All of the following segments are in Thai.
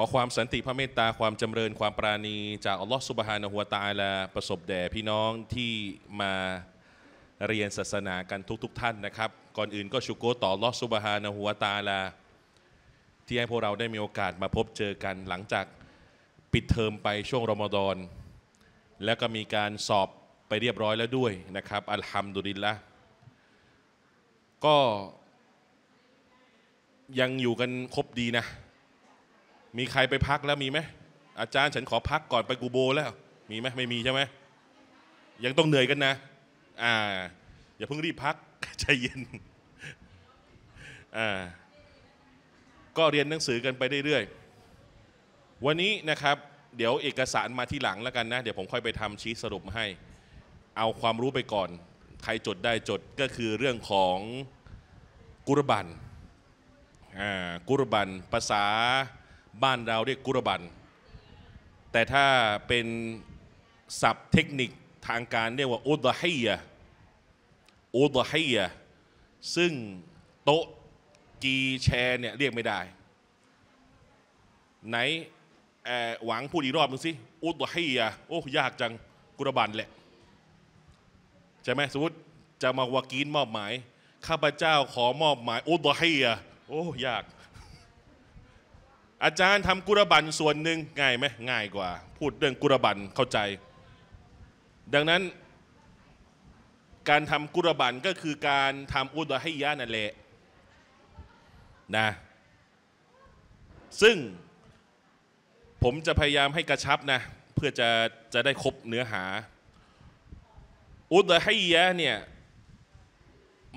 ขอความสันติพระเมตตา ความจำเริญความปราณีจากอัลลอฮฺสุบฮานะฮัวตาลา ประสบแด่พี่น้องที่มาเรียนศาสนากันทุก ๆทท่านนะครับ ก่อนอื่นก็ชุกโกต่ออัลลอฮฺสุบฮานะฮัวตาลาที่ให้พวกเราได้มีโอกาสมาพบเจอกัน หลังจากปิดเทอมไปช่วงรอมฎอน แล้วก็มีการสอบไปเรียบร้อยแล้วด้วยนะครับอัลฮัมดุลิลละก็ยังอยู่กันครบดีนะมีใครไปพักแล้วมีไหมอาจารย์ฉันขอพักก่อนไปกูโบแล้ว มีไหมไม่มีใช่ไหม ยังต้องเหนื่อยกันนะ อ่าอย่าเพิ่งรีบพักใจเย็นอ่าก็เรียนหนังสือกันไปเรื่อยๆวันนี้นะครับ เดี๋ยวเอกสารมาที่หลังแล้วกันนะ เดี๋ยวผมค่อยไปทำชี้สรุปให้ เอาความรู้ไปก่อน ใครจดได้จดก็คือเรื่องของกุรบันกุรบันภาษาบ้านเราเรียกกุรบันแต่ถ้าเป็นศัพท์เทคนิคทางการ เรียกว่าอุดฮียอุดฮียซึ่งโต๊ะจีแชร์เนี่ยเรียกไม่ได้ ไหนหวังพูดอีกรอบนึงสิอุดฮียโอ้ยากจังกุรบันแหละ ใช่ไหมสมมติ จะมาวากีนมอบหมาย ข้าพเจ้าขอมอบหมาย อุดฮียโอ้ยากอาจารย์ทำกุรบันส่วนหนึ่งง่ายไหมง่ายกว่า พูดเรื่องกุรบันเข้าใจ ดังนั้น การทำกุรบันก็คือการทำอุดให้ยะนั่นแหละนะซึ่งผมจะพยายามให้กระชับนะเพื่อจะจะได้ครบเนื้อหาอุดให้ยะเนี่ย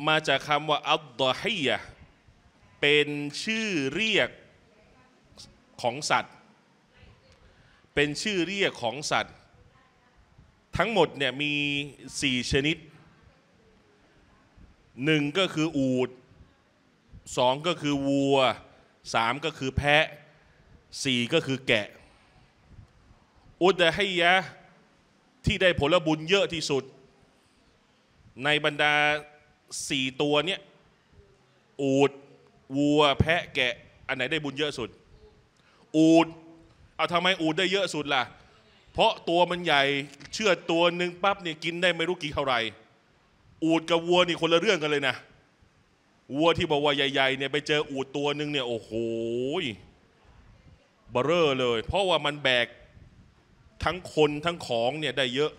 มาจากคำว่าอัลดใหียะเป็นชื่อเรียกของสัตว์ เป็นชื่อเรียกของสัตว์ ทั้งหมดเนี่ยมีสี่ชนิดหนึ่งก็คืออูดสองก็คือวัวสามก็คือแพะสี่ก็คือแกะอุดให้ยะที่ได้ผลบุญเยอะที่สุด ในบรรดาสี่ตัวเนี้ยอูดวัว แพะแกะ อันไหนได้บุญเยอะสุดอูดเอาทำไมอูดได้เยอะสุดล่ะ เพราะตัวมันใหญ่ เชื่อตัวหนึ่งปั๊บเนี่ยกินได้ไม่รู้กี่เท่าไร อูดกับวัวนี่คนละเรื่องกันเลยนะ วัวที่บอกว่าใหญ่ๆเนี่ยไปเจออูดตัวหนึ่งเนี่ยโอ้โหบเร้อเลย เพราะว่ามันแบกทั้งคนทั้งของเนี่ยได้เยอะ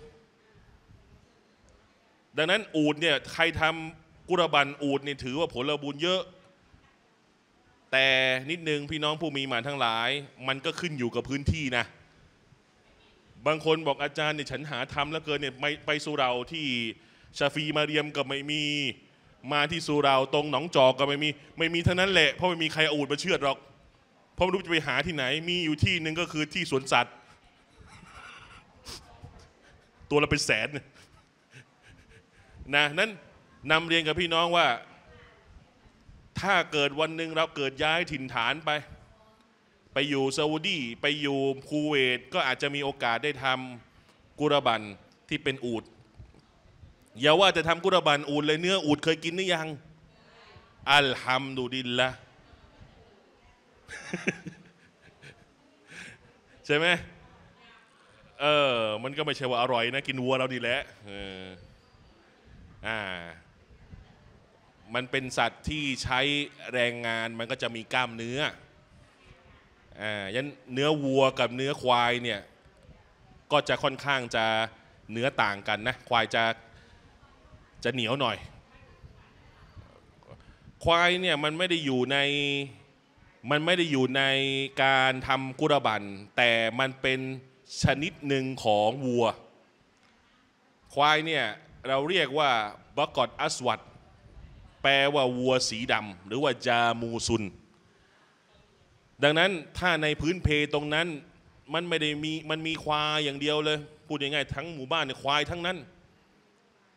ดังนั้นอูดเนี่ยใครทำกุรบันอูดเนี่ยถือว่าผลบุญเยอะแต่นิดนึงพี่น้องผู้มีหมานทั้งหลาย มันก็ขึ้นอยู่กับพื้นที่นะบางคนบอกอาจารย์เนี่ยฉันหาทำแล้วเกินเนี่ยไปไปสุเราที่ชาฟีมาเรียมก็ไม่มีมาที่สุเราตรงหนองจอกก็ไม่มีไม่มีเท่านั้นแหละเพราะไม่มีใครอูดมาเชื่อหรอกเพราะไม่รู้จะไปหาที่ไหน มีอยู่ที่หนึ่งก็คือที่สวนสัตว์ ตัวละเป็นแสนนะนั้นนำเรียนกับพี่น้องว่าถ้าเกิดวันหนึ่งเราเกิดย้ายถิ่นฐานไป ไปอยู่ซาอุดี ไปอยู่คูเวต ก็อาจจะมีโอกาสได้ทำกุรบันที่เป็นอูดอย่าว่าจะทำกุรบันอูดเลยเนื้อ อูดเคยกินหรือยังอัลฮัมดุลิลละใช่ไหมเออ มันก็ไม่ใช่ว่าอร่อยนะ กินวัวเราดีแล้วอ่ามันเป็นสัตว์ที่ใช้แรงงานมันก็จะมีกล้ามเนื้อ อ่ายันเนื้อวัวกับเนื้อควายเนี่ยก็จะค่อนข้างจะเนื้อต่างกันนะ ควายจะจะเหนียวหน่อย ควายเนี่ยมันไม่ได้อยู่ในมันไม่ได้อยู่ในการทำกุรบัน แต่มันเป็นชนิดหนึ่งของวัว ควายเนี่ยเราเรียกว่าบกอดอัสวัดแปลว่าวัวสีดำหรือว่าจามูซุนดังนั้นถ้าในพื้นเพตรงนั้น มันไม่ได้มีมันมีควายอย่างเดียวเลยพูดง่ายๆทั้งหมู่บ้านเนี่ยควายทั้งนั้น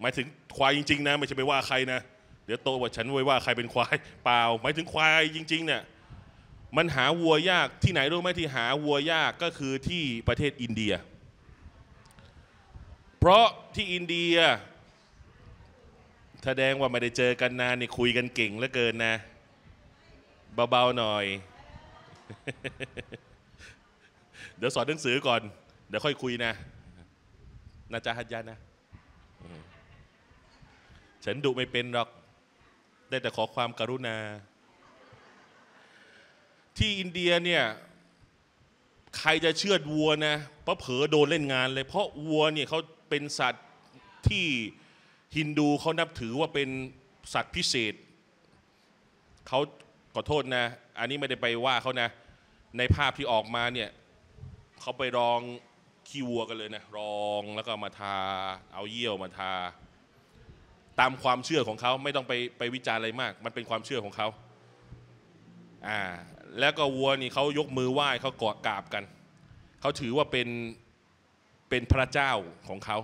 หมายถึงควายจริง ๆนะไม่ใช่ไปว่าใครนะเดี๋ยวโตว่าฉันไว้ว่าใครเป็นควายเปล่า หมายถึงควายจริงๆเนี่ยมันหาวัวยากที่ไหนรู้ไหมที่หาวัวยากก็คือที่ประเทศอินเดีย เพราะที่อินเดียแสดงว่าไม่ได้เจอกันนานนี่คุยกันเก่งเหลือเกินนะเบาๆหน่อยเดี๋ยวสอนหนังสือก่อนเดี๋ยวค่อยคุยนะนาจาฮัจยานะ ฉันดุไม่เป็นหรอก ได้แต่ขอความกรุณา ที่อินเดียเนี่ยใครจะเชื่อดวัวนะพระเผอโดนเล่นงาน เลย เพราะวัวเนี่ยเขาเป็นสัตว์ที่ฮินดูเขานับถือว่าเป็นสัตว์พิเศษ เขาขอโทษนะ อันนี้ไม่ได้ไปว่าเขานะ ในภาพที่ออกมาเนี่ยเขาไปรองขี้วัวกันเลยนะรองแล้วก็มาทา เอาเยี่ยวมาทา ตามความเชื่อของเขาไม่ต้องไปไปวิจารณ์อะไรมาก มันเป็นความเชื่อของเขาอ่า แล้วก็วัวนี่เขายกมือไหว้เขากอดกราบกัน เขาถือว่าเป็นเป็นพระเจ้าของเขา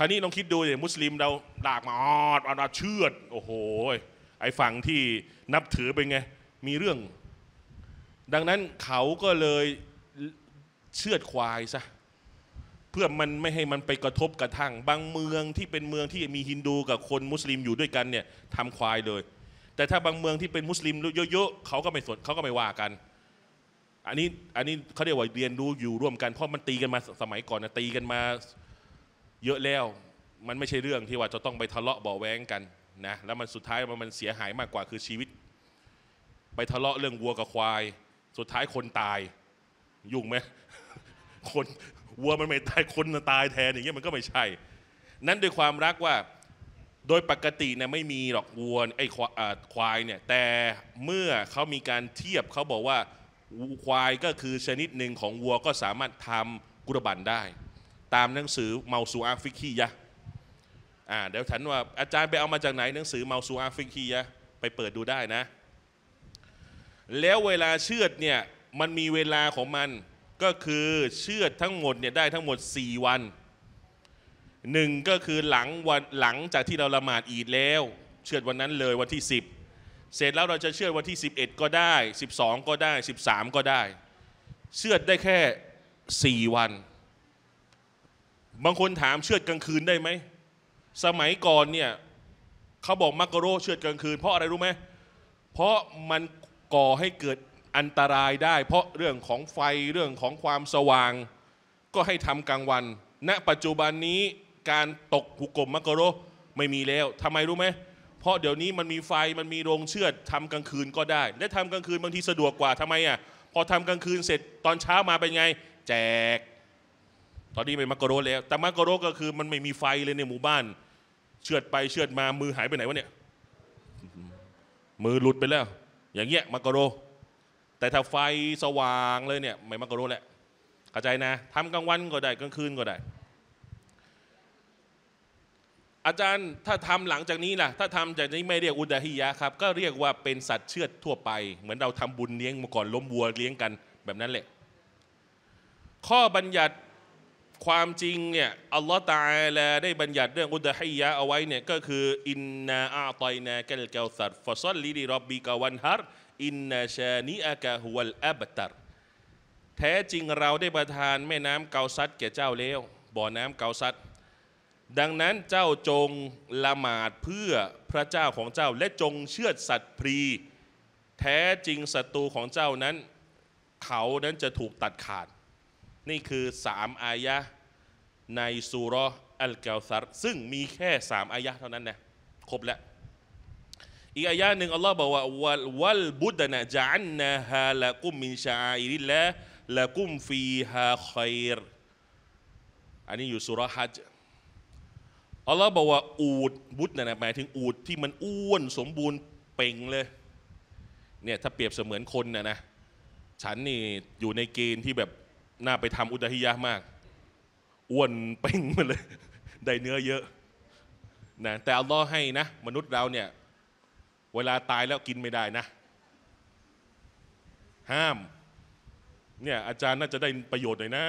ราวนี้ลองคิดดูเลยมุสลิมเราดากมาออดอดเชือดโอ้โห ไอ้ฝั่งที่นับถือเป็นไงมีเรื่อง ดังนั้นเขาก็เลยเชือดควายซะเพื่อมันไม่ให้มันไปกระทบกระทั่ง บางเมืองที่เป็นเมืองที่มีฮินดูกับคนมุสลิมอยู่ด้วยกันเนี่ยทำควายเลย แต่ถ้าบางเมืองที่เป็นมุสลิมเยอะๆเขาก็ไม่สนเขาก็ไม่ว่ากัน อันนี้อันนี้เขาเรียกว่าเรียนรู้อยู่ร่วมกันเพราะมันตีกันมาสมัยก่อนนะตีกันมาเยอะแล้วมันไม่ใช่เรื่องที่ว่าจะต้องไปทะเลาะเบาแว้งกันนะแล้วมันสุดท้ายมันเสียหายมากกว่าคือชีวิต ไปทะเลาะเรื่องวัวกับควาย สุดท้ายคนตายยุ่งไหมคนวัวมันไม่ตายคนตายแทนอย่างเงี้ยมันก็ไม่ใช่ นั้นด้วยความรักว่าโดยปกติเนี่ยไม่มีหรอกวัวไอ้ควายเนี่ยแต่เมื่อเขามีการเทียบเขาบอกว่าควายก็คือชนิดหนึ่งของวัวก็สามารถทำกุรบันได้ตามหนังสือเมาซูอาฟิกียะอ่าเดี๋ยวฉันว่าอาจารย์ไปเอามาจากไหนหนังสือเมาซูอาฟิกียะ ไปเปิดดูได้นะ แล้วเวลาเชือดเนี่ยมันมีเวลาของมันก็คือเชือดทั้งหมดเนี่ยได้ทั้งหมด 4 วัน หนึ่งก็คือหลังวันหลังจากที่เราละหมาดอีดแล้ว เชือดวันนั้นเลยวันที่ 10 เสร็จแล้วเราจะเชือดวันที่ 11 ก็ได้ 12 ก็ได้ 13 ก็ได้ เชือดได้แค่ 4 วันบางคนถามเชือดกลางคืนได้ไหม สมัยก่อนเนี่ยเขาบอกมักกะโรเชือดกลางคืน เพราะอะไรรู้ไหม เพราะมันก่อให้เกิดอันตรายได้ เพราะเรื่องของไฟเรื่องของความสว่าง ก็ให้ทำกลางวัน ณ ปัจจุบันนี้การตกหุกกลมมักกะโรไม่มีแล้วทำไมรู้ไหม เพราะเดี๋ยวนี้มันมีไฟมันมีโรงเชือดทำกลางคืนก็ได้ และทำกลางคืนบางทีสะดวกกว่าทำไมอ่ะ พอทำกลางคืนเสร็จตอนเช้ามาเป็นไง แจกตอนนี้เป็นมักกโรแล้วแต่มักกโรก็คือ มันไม่มีไฟเลยในหมู่บ้าน เชือดไปเชือดมามือหายไปไหนวะเนี่ยมือหลุดไปแล้ว อย่างเงี้ยมักกโร แต่ถ้าไฟสว่างเลยเนี่ย ไม่มักกโรแหละเข้าใจนะทำกลางวันก็ได้กลางคืนก็ได้ อาจารย์ถ้าทำหลังจากนี้ล่ะ ถ้าทำจากนี้ไม่เรียกอุดาฮิยะครับก็เรียกว่าเป็นสัตว์เชือดทั่วไป เหมือนเราทำบุญเลี้ยงมาก่อนล้มวัวเลี้ยงกัน แบบนั้นแหละ ข้อบัญญัติความจริงเนี่ยอัลลอฮ์ตาลาได้บัญญัติเรื่องอุดะฮียะเอาไว้เนี่ยก็คืออินนาอาตอยนาเกลเกลสัตฟอซัลลีดีรอบบีกาวันฮารอินนาชานีอากะฮุลอับตัรแท้จริงเราได้ประทานแม่น้ำเกาซัดแก่เจ้าแล้ว บ่อน้ำเกาซัดดังนั้นเจ้าจงละหมาดเพื่อพระเจ้าของเจ้าและจงเชื่อสัตว์พรี แท้จริงศัตรูของเจ้านั้น เขานั้นจะถูกตัดขาดนี่คือสามอายะในสุรอัลกาซัรซึ่งมีแค่สามอายะเท่านั้นนะครบแล้ว อีกอายะหนึ่งอัลลอฮ์บอกว่าวัลวัลบุดนะจันนะฮาละกุมมินชาอิริละละกุมฟีฮาคอยร อันนี้อยู่สุรฮัจอัลลอฮ์บอกว่าอูดบุดนะหมายถึงอูดที่มันอ้วนสมบูรณ์เป่งเลยเนี่ยถ้าเปรียบเสมือนคนนะนะฉันนี่อยู่ในเกณฑ์ที่แบบน่าไปทำอุดหิยะมากอ้วนเป่งมาเลยได้เนื้อเยอะนะแต่อัลลอฮ์ให้นะ มนุษย์เราเนี่ยเวลาตายแล้วกินไม่ได้นะ ห้ามเนี่ยอาจารย์น่าจะได้ประโยชน์หน่อยนะ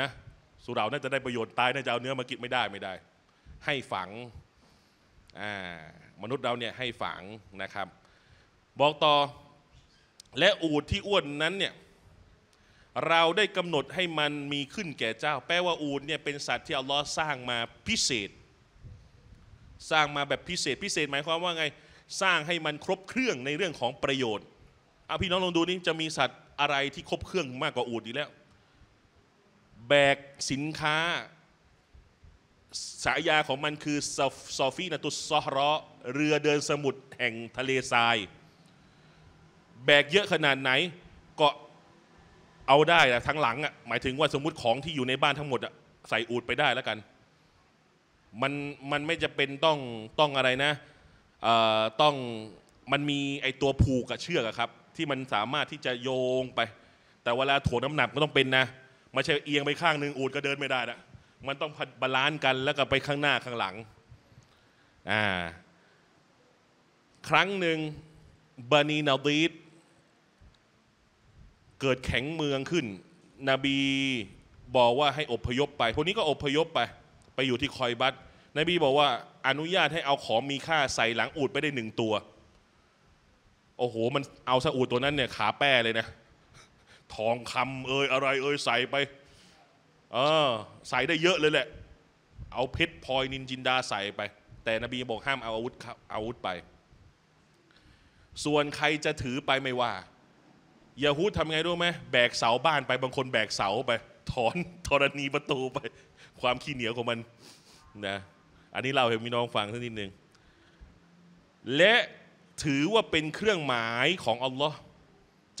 นะสุราน่าจะได้ประโยชน์ตายน่าจะเอาเนื้อมากินไม่ได้ไม่ได้ ให้ฝังอ่ามนุษย์เราเนี่ยให้ฝังนะครับ บอกต่อและอูดที่อ้วนนั้น เนี่ยเราได้กำหนดให้มันมีขึ้นแก่เจ้า แปลว่าอูดเนี่ยเป็นสัตว์ที่อัลลอฮ์สร้างมาพิเศษ สร้างมาแบบพิเศษพิเศษหมายความว่าไง สร้างให้มันครบเครื่องในเรื่องของประโยชน์เอาพี่น้องลองดูนี่จะมีสัตว์อะไรที่ครบเครื่องมากกว่าอูดอีกแล้ว แบกสินค้า สายาของมันคือซอฟฟีนาตุสซอร์เรือเดินสมุทรแห่งทะเลทรายแบกเยอะขนาดไหนเอาได้แต่ทั้งหลังอ่ะหมายถึงว่าสมมติของที่อยู่ในบ้านทั้งหมดอ่ะใส่อูดไปได้แล้วกัน มันมันไม่จะเป็นต้องต้องอะไรนะเอ่อต้องมันมีไอตัวผูกกับเชือกครับที่มันสามารถที่จะโยงไป แต่เวลาถ่วงน้ำหนักก็ต้องเป็นนะไม่ใช่เอียงไปข้างหนึ่งอูดก็เดินไม่ได้นะมันต้องบาลานซ์กันแล้วก็ไปข้างหน้าข้างหลังอ่าครั้งหนึ่งบานีนาดีดเกิดแข็งเมืองขึ้น นบีบอกว่าให้อพยพไปคนนี้ก็อพยพไป ไปอยู่ที่คอยบัต นบีบอกว่า อนุญาตให้เอาของมีค่าใส่หลังอูดไปได้หนึ่งตัว โอ้โห มันเอาซะอูดตัวนั้น เนี่ย ขาแป้เลยนะ ทองคำเอ่ยอะไร เอ่ยใส่ไป เออ ใส่ได้เยอะเลยแหละ เอาเพชรพลอยนินจินดาใส่ไป แต่นบีบอกห้ามเอาอาวุธอาวุธไป ส่วนใครจะถือไปไม่ว่ายาฮูดทำไงรู้ไหมแบกเสาบ้านไปบางคนแบกเสาไป ถอนธรณีประตูไป ความขี้เหนียวของมันนะอันนี้เราเห็นมีน้องฟังสักนิดนึง และถือว่าเป็นเครื่องหมายของอัลลอฮ์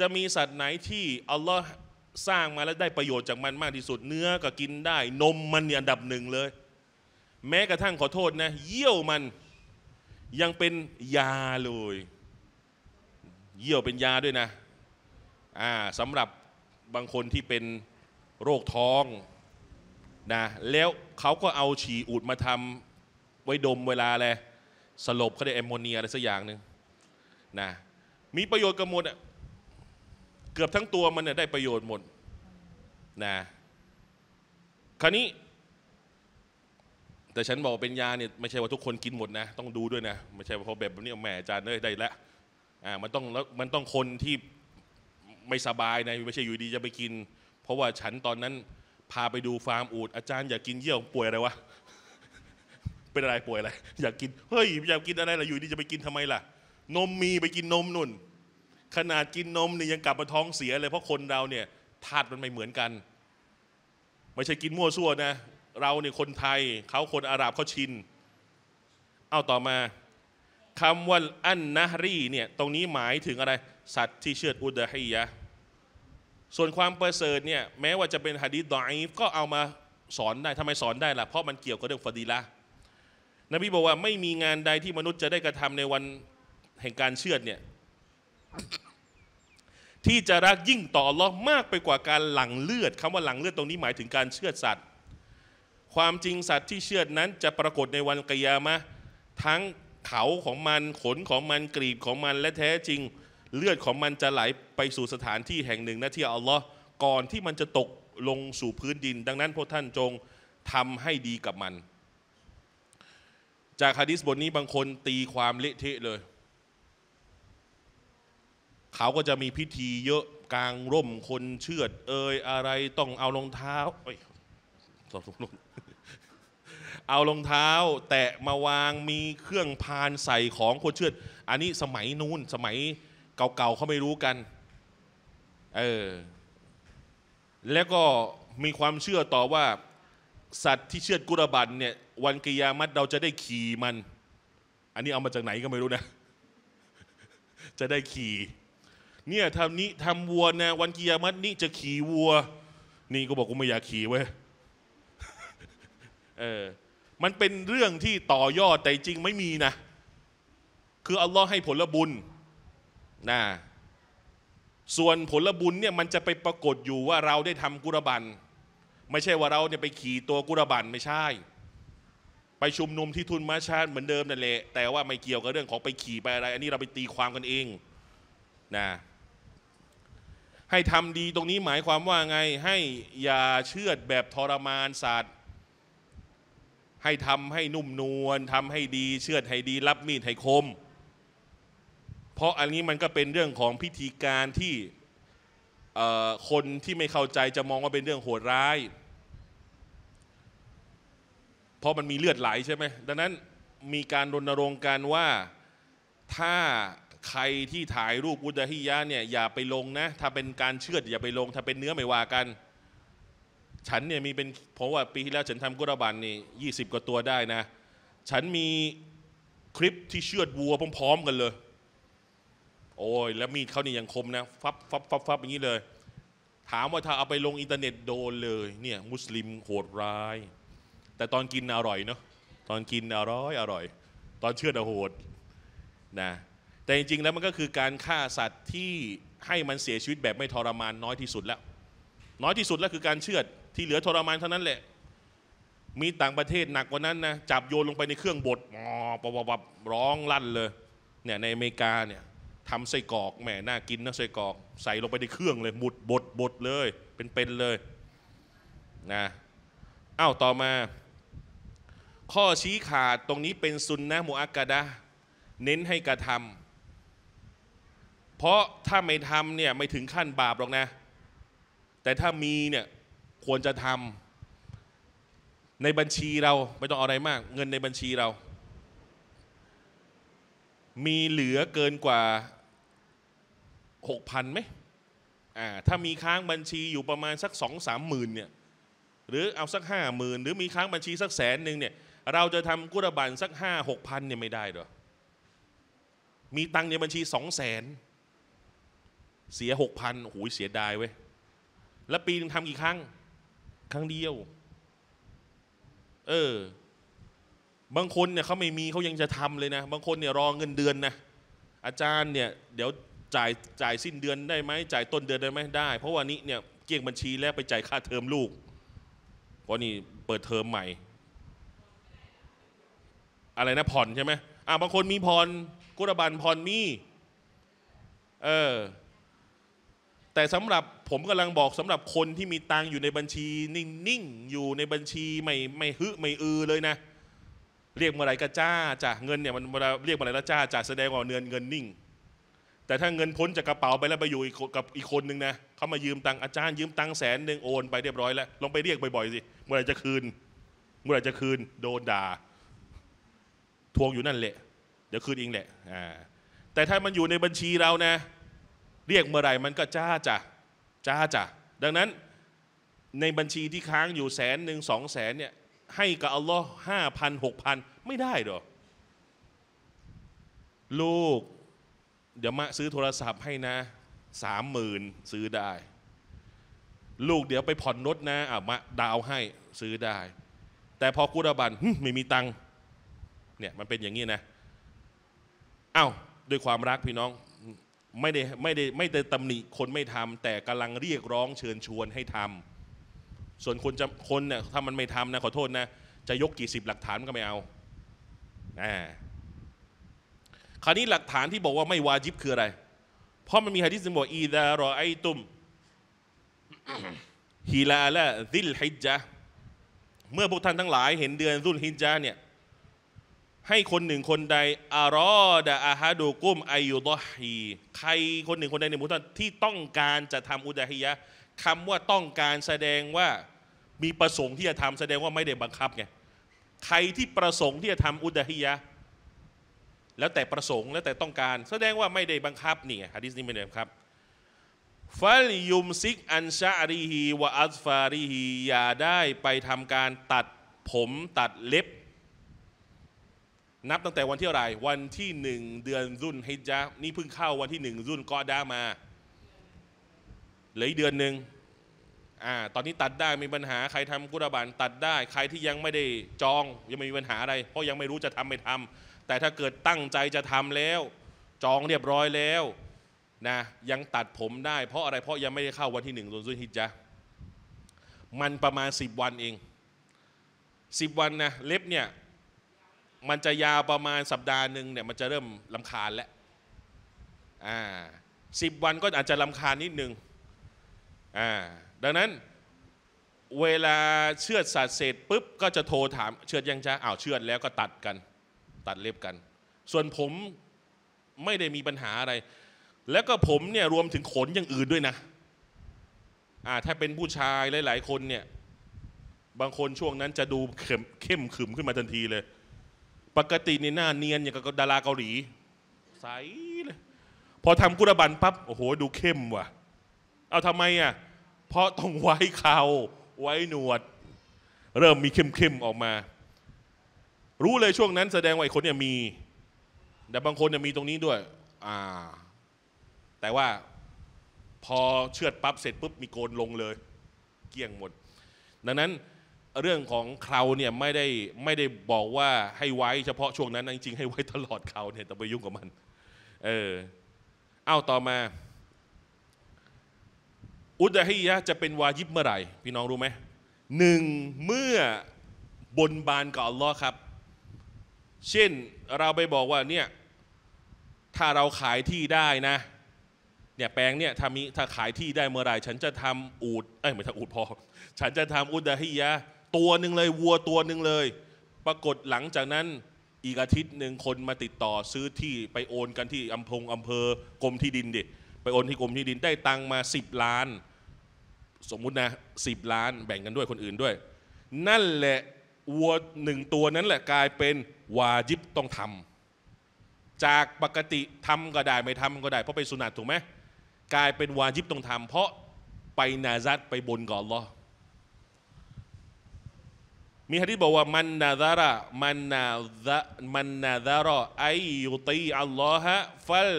จะมีสัตว์ไหนที่อัลลอฮ์สร้างมาแล้วได้ประโยชน์จากมันมากที่สุดเนื้อก็กินได้ นมมันเนี่ยอันดับหนึ่งเลย แม้กระทั่งขอโทษนะ เยี่ยวมันยังเป็นยาเลยเยี่ยวเป็นยาด้วยนะสำหรับบางคนที่เป็นโรคท้องนะแล้วเขาก็เอาฉี่อูดมาทำไว้ดมเวลาแหละสลบเขาได้แอมโมเนียอะไรสักอย่างหนึ่งนะมีประโยชน์กับหมดเกือบทั้งตัวมันเนี่ยได้ประโยชน์หมดนะคราวนี้ แต่ฉันบอกเป็นยาเนี่ย ไม่ใช่ว่าทุกคนกินหมดนะ ต้องดูด้วยนะ ไม่ใช่ว่าพอแบบ นี้แหมอาจารย์เลยได้ละอ่ามันต้องมันต้องคนที่ไม่สบายนะไม่ใช่อยู่ดีจะไปกิน เพราะว่าฉันตอนนั้น พาไปดูฟาร์มอูดอาจารย์อยากกินเยี่ยวป่วยอะไรวะ เป็นอะไรป่วยอะไรอยากกินเฮ้ยอยากกินอะไรล่ะอยู่ดีจะไปกินทำไมล่ะนมมีไปกินนมนุ่น ขนาดกินนมเนี่ยยังกลับมาท้องเสียเลยเพราะคนเราเนี่ยธาตุมันไม่เหมือนกัน ไม่ใช่กินมั่วซั่วนะ เราเนี่ยคนไทยเขาคนอาหรับเขาชินเอาต่อมาคำว่าอันนะรีเนี่ย ตรงนี้หมายถึงอะไรสัตว์ที่เชืออุดฮียะ ส่วนความประเสริฐเนี่ย แม้ว่าจะเป็นฮะดีษดอยฟก็เอามาสอนได้ ทำไมสอนได้ล่ะ เพราะมันเกี่ยวกับเรื่องฟดีละนบีบอกว่าไม่มีงานใดที่มนุษย์จะได้กระทำในวันแห่งการเชือเนี่ย ที่จะรักยิ่งต่อลอมากไปกว่าการหลั่งเลือด คำว่าหลั่งเลือดตรงนี้หมายถึงการเชือสัตว์ ความจริงสัตว์ที่เชือนั้นจะปรากฏในวันกิยามะทั้งเขาของมันขนของมันกรีบของมันและแท้จริงเลือดของมันจะไหลไปสู่สถานที่แห่งหนึ่งนะที่อัลลอฮ์ก่อนที่มันจะตกลงสู่พื้นดิน ดังนั้นพวกท่านจงทำให้ดีกับมัน จากฮะดิษบทนี้บางคนตีความเละเทะเลย เขาก็จะมีพิธีเยอะกลางร่มคนเชือดเอ่ยอะไรต้องเอารองเท้า เอ้ยสอสุเอารองเท้าแตะมาวางมีเครื่องพานใส่ของคนเชือด อันนี้สมัยนู้นสมัยเก่าๆเขาไม่รู้กัน เออ แล้วก็มีความเชื่อต่อว่า สัตว์ที่เชื่อกุรบันเนี่ย วันกิยามัตเราจะได้ขี่มัน อันนี้เอามาจากไหนก็ไม่รู้นะ จะได้ขี่ เนี่ยทำนี้ทำวัวนะวันกิยามัตนี่จะขี่วัว นี่ก็บอกกูไม่อยากขี่เว้ย เออ มันเป็นเรื่องที่ต่อยอดแต่จริงไม่มีนะ คือ อัลลอฮ์ให้ผลบุญนะส่วนผลบุญเนี่ยมันจะไปปรากฏอยู่ว่าเราได้ทำกุรบันไม่ใช่ว่าเราเนี่ยไปขี่ตัวกุรบันไม่ใช่ ไปชุมนุมที่ทุนมาชาติเหมือนเดิมนั่นแหละแต่ว่าไม่เกี่ยวกับเรื่องของไปขี่ไปอะไร อันนี้เราไปตีความกันเองนะให้ทำดีตรงนี้หมายความว่าไงให้อย่าเชื่อดแบบทรมานสัตว์ ให้ทำให้นุ่มนวลทำให้ดีเชื่อดให้ดี รับมีดให้คมเพราะอันนี้มันก็เป็นเรื่องของพิธีการที่คนที่ไม่เข้าใจจะมองว่าเป็นเรื่องโหดร้าย เพราะมันมีเลือดไหลใช่ไหมดังนั้นมีการรณรงค์กันว่าถ้าใครที่ถ่ายรูปอุดฮิยะเนี่ยอย่าไปลงนะ ถ้าเป็นการเชือดอย่าไปลง ถ้าเป็นเนื้อไม่ว่ากัน ฉันเนี่ยมีเป็นเพราะว่าปีที่แล้วฉันทำกุรบันนี่ยี่สิบกว่าตัวได้นะฉันมีคลิปที่เชือดวัวพร้อมๆ กันเลยโอ้ยแล้วมีดเขานี่ยังคมนะฟับฟับฟับฟับอย่างนี้เลย ถามว่าถ้าเอาไปลงอินเทอร์เน็ตโดนเลยเนี่ยมุสลิมโหดร้าย แต่ตอนกินอร่อยเนาะตอนกินอร่อยอร่อย ตอนเชื่อดโหดนะแต่จริงๆแล้วมันก็คือการฆ่าสัตว์ที่ให้มันเสียชีวิตแบบไม่ทรมาน น้อยที่สุดแล้ว น้อยที่สุดแล้วคือการเชือดที่เหลือทรมานเท่านั้นแหละมีต่างประเทศหนักกว่านั้นนะจับโยนลงไปในเครื่องบดอ๋อปปปะร้องลั่นเลยเนี่ยในอเมริกาเนี่ยทำไส้กรอกแหมน่ากินนะไส้กรอก ใส่ลงไปในเครื่องเลยหมุดบดบดเลย เป็นเป็นเลยนะอ้าวต่อมา ข้อชี้ขาดตรงนี้เป็นซุนนะมุอักกะดะเน้นให้กระทำเพราะถ้าไม่ทำเนี่ยไม่ถึงขั้นบาปหรอกนะ แต่ถ้ามีเนี่ยควรจะทำในบัญชีเราไม่ต้องอะไรมาก เงินในบัญชีเรา มีเหลือเกินกว่าหกพันไหม อ่า ถ้ามีค้างบัญชีอยู่ประมาณสักสองสามหมื่นเนี่ย หรือเอาสักห้าหมื่นหรือมีค้างบัญชีสักแสนหนึ่งเนี่ย เราจะทำกุรบันสักห้าหกพันเนี่ย ไม่ได้หรอมีตังในบัญชีสองแสน เสียหกพันโอ้โหเสียดายเว้ย แล้วปีนึงทำกี่ครั้ง ครั้งเดียว เออ บางคนเนี่ยเขาไม่มีเขายังจะทำเลยนะ บางคนเนี่ยรอเงินเดือนนะ อาจารย์เนี่ยเดี๋ยวจ่ายจ่ายสิ้นเดือนได้ไหม จ่ายต้นเดือนได้ไหมได้เพราะวันนี้เนี่ยเกี่ยงบัญชีแล้วไปจ่ายค่าเทอมลูกเพราะนี่เปิดเทอมใหม่ อะไรนะผ่อนใช่ไหมอ่าบางคนมีผ่อนกุฎบันผ่อนมีเออแต่สำหรับผมกำลังบอกสำหรับคนที่มีตังอยู่ในบัญชี นิ่งๆอยู่ในบัญชีไม่ไม่ฮึไม่อือเลยนะ เรียกเมื่อไรก็จ้าจ่ะเงินเนี่ยมันเวลาเรียกเมื่อไรก็จ้าจ่ะแสดงว่าเงินเงินนิ่งแต่ถ้าเงินพ้นจากกระเป๋าไปแล้วไปอยู่กับอีกคนนึงนะเขามายืมตังค์อาจารย์ยืมตังค์แสนหนึ่งโอนไปเรียบร้อยแล้วลองไปเรียกบ่อยๆสิเมื่อไรจะคืนเมื่อไรจะคืนโดนด่าทวงอยู่นั่นแหละเดี๋ยวคืนเองแหละแต่ถ้ามันอยู่ในบัญชีเรานะ เรียกเมื่อไหร่มันก็จ้าจ่ะจ้าจ่ะดังนั้นในบัญชีที่ค้างอยู่แสนหนึ่งสองแสนเนี่ยให้กับอัลลอฮ์ห้าพันหกพันไม่ได้หรอลูกเดี๋ยวมะซื้อโทรศัพท์ให้นะ สามหมื่นซื้อได้ ลูกเดี๋ยวไปผ่อนรถนะอ่ะมะดาวให้ซื้อได้ แต่พอกุฎบันไม่มีตังค์ เนี่ยมันเป็นอย่างนี้นะ เอา้าด้วยความรักพี่น้องไม่ได้ไม่ได้ไม่ได้ตำหนิคนไม่ทำ แต่กำลังเรียกร้องเชิญชวนให้ทำ ส่วนคนจะคนเนี่ยถ้ามันไม่ทำนะ ขอโทษนะ จะยกกี่สิบหลักฐานก็ไม่เอาอ่าคราวนี้หลักฐานที่บอกว่าไม่วาจิบคืออะไร เพราะมันมีฮะดิษบอกอีดารอไอตุมฮิลาละซิลฮิจจเมื่อพวกท่านทั้งหลาย เห็นเดือนซุลฮิจจเนี่ย ให้คนหนึ่งคนใดอารอดะอาฮาดูกุมอายุดอฮี ใครคนหนึ่งคนใดในหมู่ท่านที่ต้องการจะทำอุดาฮิยะคำว่าต้องการแสดงว่ามีประสงค์ที่จะทำแสดงว่าไม่ได้บังคับไง ใครที่ประสงค์ที่จะทำอุดาฮิยะแล้วแต่ประสงค์แล้วแต่ต้องการแสดงว่าไม่ได้บังคับนี่ฮะดิษนี้ไม่ได้บังคับฟัลยุมซิกอันชาอรีฮีวะอัลฟารีฮีอย่าได้ไปทำการตัดผมตัดเล็บ นับตั้งแต่วันที่อะไร วันที่หนึ่งเดือนรุ่นฮิจานี่เพิ่งเข้าวันที่หนึ่งรุ่นกอดามาเหลือเดือนหนึ่งอ่าตอนนี้ตัดได้มีปัญหาใครทำกุฎบานตัดได้ ใครที่ยังไม่ได้จองยังไม่มีปัญหาอะไรเพราะยังไม่รู้จะทำไม่ทำแต่ถ้าเกิดตั้งใจจะทำแล้ว จองเรียบร้อยแล้วนะยังตัดผมได้เพราะอะไรเพราะยังไม่ได้เข้าวันที่หนึ่งโดนซุนฮิจะมันประมาณ 10 วันเอง 10 วันนะเล็บเนี่ย มันจะยาวประมาณสัปดาห์หนึ่งเนี่ยมันจะเริ่มลำคาญแล้วอ่าสิบวันก็อาจจะลำคาญนิดนึงอ่าดังนั้นเวลาเชือดสัตว์เสร็จปุ๊บ ก็จะโทรถาม เชือดยังจ้าอ้าวเชือดแล้วก็ตัดกันตัดเล็บกัน ส่วนผมไม่ได้มีปัญหาอะไร แล้วก็ผมเนี่ยรวมถึงขนอย่างอื่นด้วยนะอ่าถ้าเป็นผู้ชายหลายๆคนเนี่ย บางคนช่วงนั้นจะดูเข้มเข้มขึ้นขึ้นมาทันทีเลย ปกติในหน้าเนียนอย่างกับดาราเกาหลี ใสเลย พอทำกุฎบันปั๊บ โอ้โห ดูเข้มว่ะ เอาทำไมอ่ะเพราะต้องไว้เขาไว้หนวด เริ่มมีเข้มๆออกมารู้เลยช่วงนั้นแสดงว่าไอ้คนเนี่ยมีแต่บางคนเนี่ยมีตรงนี้ด้วย อ่า แต่ว่าพอเชือดปั๊บเสร็จปุ๊บมีโกนลงเลย เกลี้ยงหมด ดังนั้นเรื่องของเคราเนี่ยไม่ได้ไม่ได้บอกว่าให้ไว้ เฉพาะช่วงนั้นจริงๆ ให้ไว้ตลอดเคราเนี่ยแต่ไปยุ่งกับมัน เออเอาต่อมาอุดฮิยะจะเป็นวายิบเมื่อไหร่พี่น้องรู้ไหมหนึ่งเมื่อบนบานกับอัลลอฮ์ครับเช่นเราไปบอกว่าเนี่ยถ้าเราขายที่ได้นะเนี่ยแปลงเนี่ยถ้ามีถ้าขายที่ได้เมื่อไหร่ ฉันจะทำอูดเอ้ยไม่ทำอูดพอ ฉันจะทำอุดาฮิยะตัวหนึ่งเลยวัวตัวหนึ่งเลย ปรากฏหลังจากนั้น อีกอาทิตย์หนึ่งคนมาติดต่อซื้อที่ไปโอนกันที่อำเภออำเภอกรมที่ดินดิไปโอนที่กรมที่ดินได้ตังมา10 ล้าน สมมุตินะ10ล้านแบ่งกันด้วยคนอื่นด้วย นั่นแหละวัวหนึ่งตัวนั้นแหละกลายเป็นวาญิบต้องทำ จากปกติทำก็ได้ไม่ทำก็ได้ เพราะเป็นสุนัตถูกไหมกลายเป็นวาญิบต้องทำเพราะไปนาซัดไปบนก่อนลอมีฮะดีษบอกว่ามันนาซาระ มันนาซะมันนาซาระไอยุตีอัลลอฮะฟัล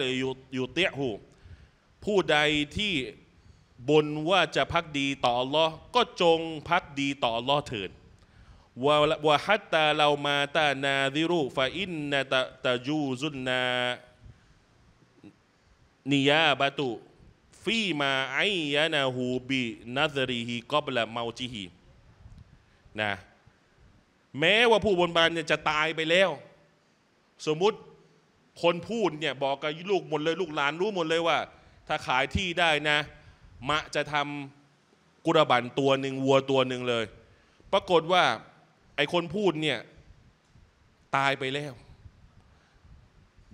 ยุติหูผู้ใดที่บนว่าจะพักดีต่ออัลลอฮ์ก็จงพักดีต่ออัลลอฮ์เถิดวะวะฮัตตาเรามาตานาดิรุฟาอินนาตะตะยูซุนนานิยาบาตุ ฟีมาไอยานาฮูบินัซรีฮีกอบละเมาจิฮีนะ แม้ว่าผู้บนบานเนี่ยจะตายไปแล้ว สมมุติคนพูดเนี่ยบอกกับลูกหมดเลยลูกหลานรู้หมดเลยว่า ถ้าขายที่ได้นะมะจะทำกุรบันตัวหนึ่งวัวตัวหนึ่งเลย ปรากฏว่าไอคนพูดเนี่ย ตายไปแล้ว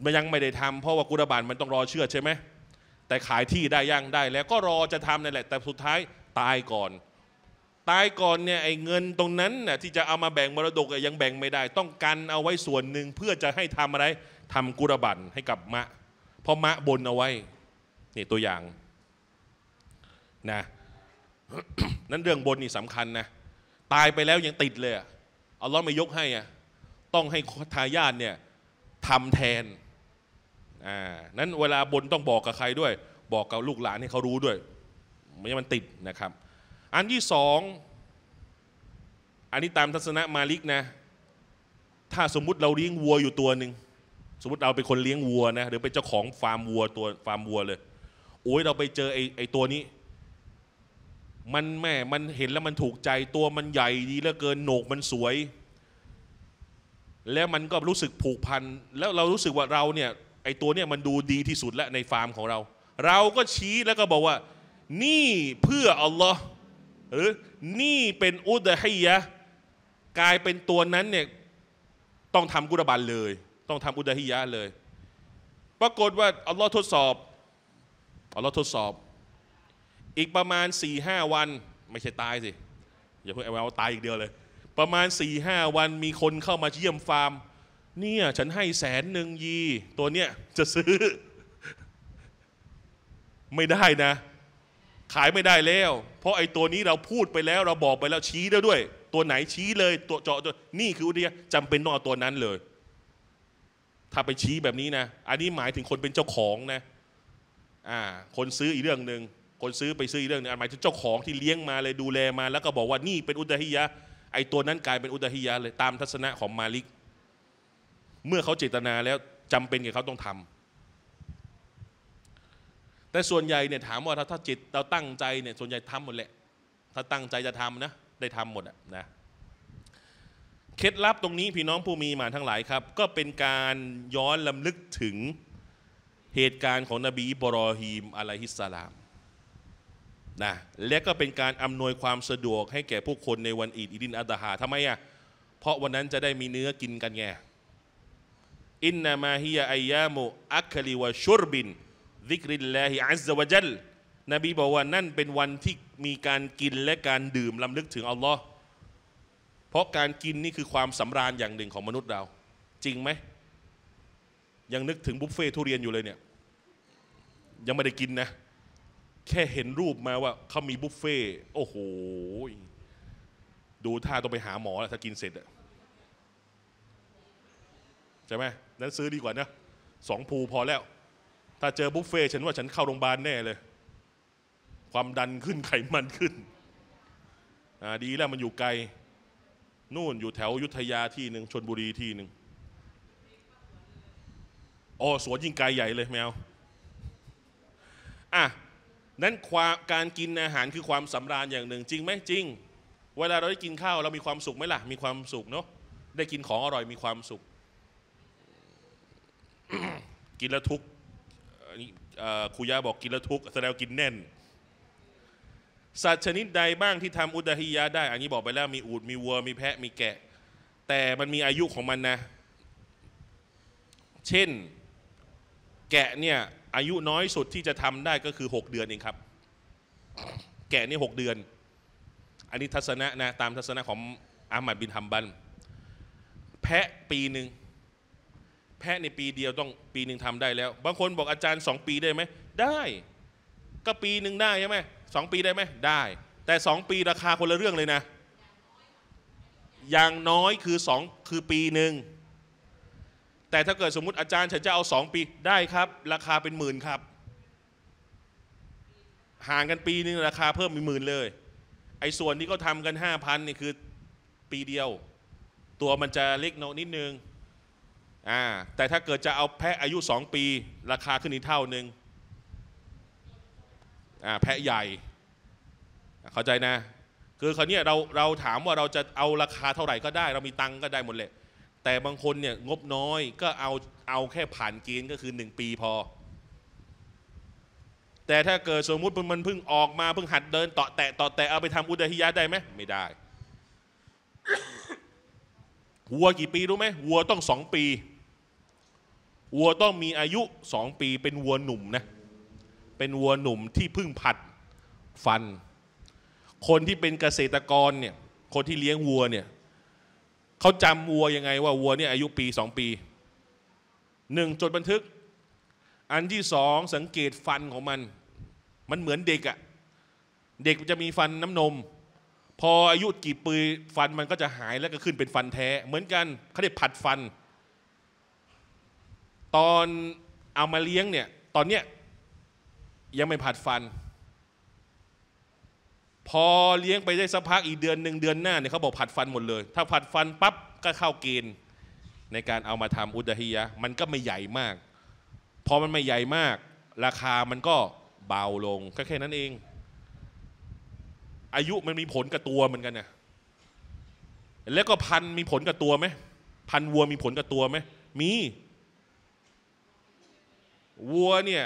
มันยังไม่ได้ทำเพราะว่ากุฎบานมันต้องรอเชื่อใช่ไหมแต่ขายที่ได้ยังได้แล้วก็รอจะทำนั่นแหละ แต่สุดท้ายตายก่อน ตายก่อนเนี่ยไอ้เงินตรงนั้นน่ยที่จะเอามาแบ่งมรดกยังแบ่งไม่ได้ ต้องกันเอาไว้ส่วนหนึ่ง เพื่อจะให้ทำอะไรทำกุฎบันให้กับมะเพราะมะบนเอาไว้นี่ตัวอย่างนะนั้นเรื่องบนนี่สำคัญนะตายไปแล้วยังติดเลยอะอัลลอฮ์ไม่ยกให้อะต้องให้ทายาทเนี่ยทำแทนอ่านั้นเวลาบนต้องบอกกับใครด้วย บอกกับลูกหลานให้เขารู้ด้วย ไม่ใช่มันติดนะครับ อันที่สองอันนี้ตามทัศนะมาลิกนะถ้าสมมุติเราเลี้ยงวัวอยู่ตัวหนึ่งสมมติเราเป็นคนเลี้ยงวัวนะหรือเป็นเจ้าของฟาร์มวัวตัวฟาร์มวัวเลย โอ้ยเราไปเจอไอ้ไอ้ตัวนี้มันแม่ มันเห็นแล้วมันถูกใจตัวมันใหญ่ดีเหลือเกินโหนกมันสวย แล้วมันก็รู้สึกผูกพันแล้วเรารู้สึกว่าเราเนี่ยไอตัวเนี่ยมันดูดีที่สุดและในฟาร์มของเรา เราก็ชี้แล้วก็บอกว่านี่เพื่ออัลลอฮ์หรือนี่เป็นอุดฮียะกลายเป็นตัวนั้นเนี่ยต้องทำกุรบันเลย ต้องทำอุดฮียะเลยปรากฏว่าอัลลอฮ์ทดสอบอัลลอฮ์ทดสอบอีกประมาณ4ี่ห้าวัน ไม่ใช่ตายสิ อย่าเพิ่งเอาตายอีกเดียวเลย ประมาณ4ี่ห้าวัน มีคนเข้ามาเยี่ยมฟาร์ม เนี่ยฉันให้แสนหนึ่งยี ตัวเนี้ยจะซื้อ ไม่ได้นะ ขายไม่ได้แล้ว เพราะไอ้ตัวนี้เราพูดไปแล้ว เราบอกไปแล้วชี้แล้วด้วย ตัวไหนชี้เลยตัวเจาะนี่คืออุทยาจำเป็นต้องเอาตัวนั้นเลย ถ้าไปชี้แบบนี้นะ อันนี้หมายถึงคนเป็นเจ้าของนะอ่าคนซื้ออีกเรื่องหนึ่งคนซื้อไปซื้อเรื่องนึงอันหมายถึงเจ้าของที่เลี้ยงมาเลยดูแลมา แล้วก็บอกว่านี่เป็นอุตฮิยะ ไอตัวนั้นกลายเป็นอุตฮิยะเลยตามทัศนะของมาลิก เมื่อเขาเจตนาแล้วจำเป็นกับเขาต้องทำ แต่ส่วนใหญ่เนี่ยถามว่าถ้าจิตเราตั้งใจเนี่ยส่วนใหญ่ทำหมดแหละถ้าตั้งใจจะทำนะได้ทำหมดอะนะเคล็ดลับตรงนี้พี่น้องผู้มีมาทั้งหลายครับ ก็เป็นการย้อนลำลึกถึงเหตุการณ์ของนบีบรอฮีมอะลัยฮิสสลามนะและก็เป็นการอำนวยความสะดวกให้แก่ผู้คนในวันอีดอิดินอัตฮาทำไมอ่ะ เพราะวันนั้นจะได้มีเนื้อกินกันไงอินนามาฮิยาอายามุอัคลิวะชุรบินดิกริลลาฮิอัลซวะจัลนบีบอกว่านั่นเป็นวันที่มีการกินและการดื่มลำลึกถึงอัลลอฮ์เพราะการกินนี่คือความสำราญอย่างหนึ่งของมนุษย์เรา จริงไหม ยังนึกถึงบุฟเฟ่ทุเรียนอยู่เลยเนี่ยยังไม่ได้กินนะแค่เห็นรูปมาว่าเขามีบุฟเฟ่โอ้โห ดูท่าต้องไปหาหมอแล้วถ้ากินเสร็จอะใช่ไหมนั้นซื้อดีกว่านะสองภูพอแล้ว ถ้าเจอบุฟเฟ่ฉันว่าฉันเข้าโรงพยาบาลแน่เลย ความดันขึ้นไขมันขึ้นดีแล้วมันอยู่ไกล นู่นอยู่แถวยุทธยาที่หนึ่งชนบุรีที่หนึ่งอ๋อสวนยิ่งไกลใหญ่เลยแมวอ่ะนั้นความการกินอาหารคือความสำราญอย่างหนึ่ง จริงไหมจริง เวลาเราได้กินข้าว เรามีความสุขไหมล่ะ มีความสุขเนาะได้กินของอร่อยมีความสุข กินแล้วทุกครูยาบอกกินแล้วทุกแสดงกินแน่นสัตว์ชนิดใดบ้างที่ทำอุดหิยาได้ อันนี้บอกไปแล้วมีอูดมีวัว มีแพะ มีแกะ แต่มันมีอายุของมันนะ เช่นแกะเนี่ยอายุน้อยสุดที่จะทำได้ก็คือ 6 เดือนเองครับ แก่นี่6เดือน อันนี้ทัศนะนะตามทัศนะของอามัดบินฮัมบันแพะปีหนึ่งแพะในปีเดียวต้องปีหนึ่งทำได้แล้วบางคนบอกอาจารย์ 2 ปีได้ไหมได้ ก็ปีหนึ่งได้ใช่ไหมสองปีได้ไหม ได้ แต่ 2 ปีราคาคนละเรื่องเลยนะ อย่างน้อยคือ 2 คือปีหนึ่งแต่ถ้าเกิดสมมติอาจารย์ฉันจะเอา 2 ปีได้ครับ ราคาเป็นหมื่นครับห่างกันปีนึงราคาเพิ่มเป็นหมื่นเลย ไอ้ส่วนที่เขาทากัน 5,000นี่คือปีเดียว ตัวมันจะเล็กน้อยนิดนึงอ่าแต่ถ้าเกิดจะเอาแพะอายุ 2 ปี ราคาขึ้นอีกเท่านึงอ่าแพะใหญ่เข้าใจนะ คือคราวนี้เราเราถามว่าเราจะเอาราคาเท่าไหร่ก็ได้เรามีตังก็ได้หมดเลยแต่บางคน เนี่ย งบน้อย ก็เอาเอาแค่ผ่านเกณฑ์ก็คือ1ปีพอ แต่ถ้าเกิดสมมุติมันเพิ่งออกมาเพิ่งหัดเดินต่อแตะต่อแตะเอาไปทำอุดหิยะได้ไหมไม่ได้วัวกี่ปีรู้ไหมวัวต้องสองปีวัวต้องมีอายุสองปีเป็นวัวหนุ่มนะเป็นวัวหนุ่มที่เพิ่งผัดฟัน คนที่เป็นเกษตรกรเนี่ยคนที่เลี้ยงวัวเนี่ยเขาจำวัวยังไงว่าวัวเนี่ยอายุปีสองปีหนึ่งจดบันทึก อันที่สองสังเกตฟันของมัน มันเหมือนเด็กอะเด็กจะมีฟันน้ำนม พออายุกี่ปีฟันมันก็จะหายแล้วก็ขึ้นเป็นฟันแท้ เหมือนกันเขาเรียกผัดฟัน ตอนเอามาเลี้ยงเนี่ยตอนเนี้ยยังไม่ผัดฟันพอเลี้ยงไปได้สักพักอีกเดือนหนึ่งเดือนหน้าเนี่ยเขาบอก ผัดฟันหมดเลย ถ้าผัดฟันปั๊บก็เข้าเกณฑ์ในการเอามาทำอุดหียะมันก็ไม่ใหญ่มากพอมันไม่ใหญ่มาก ราคามันก็เบาลงแค่นั้นเอง อายุมันมีผลกับตัวเหมือนกันนะแล้วก็พันมีผลกับตัวไหมพันวัว มีผลกับตัวไหมมี วัวเนี่ย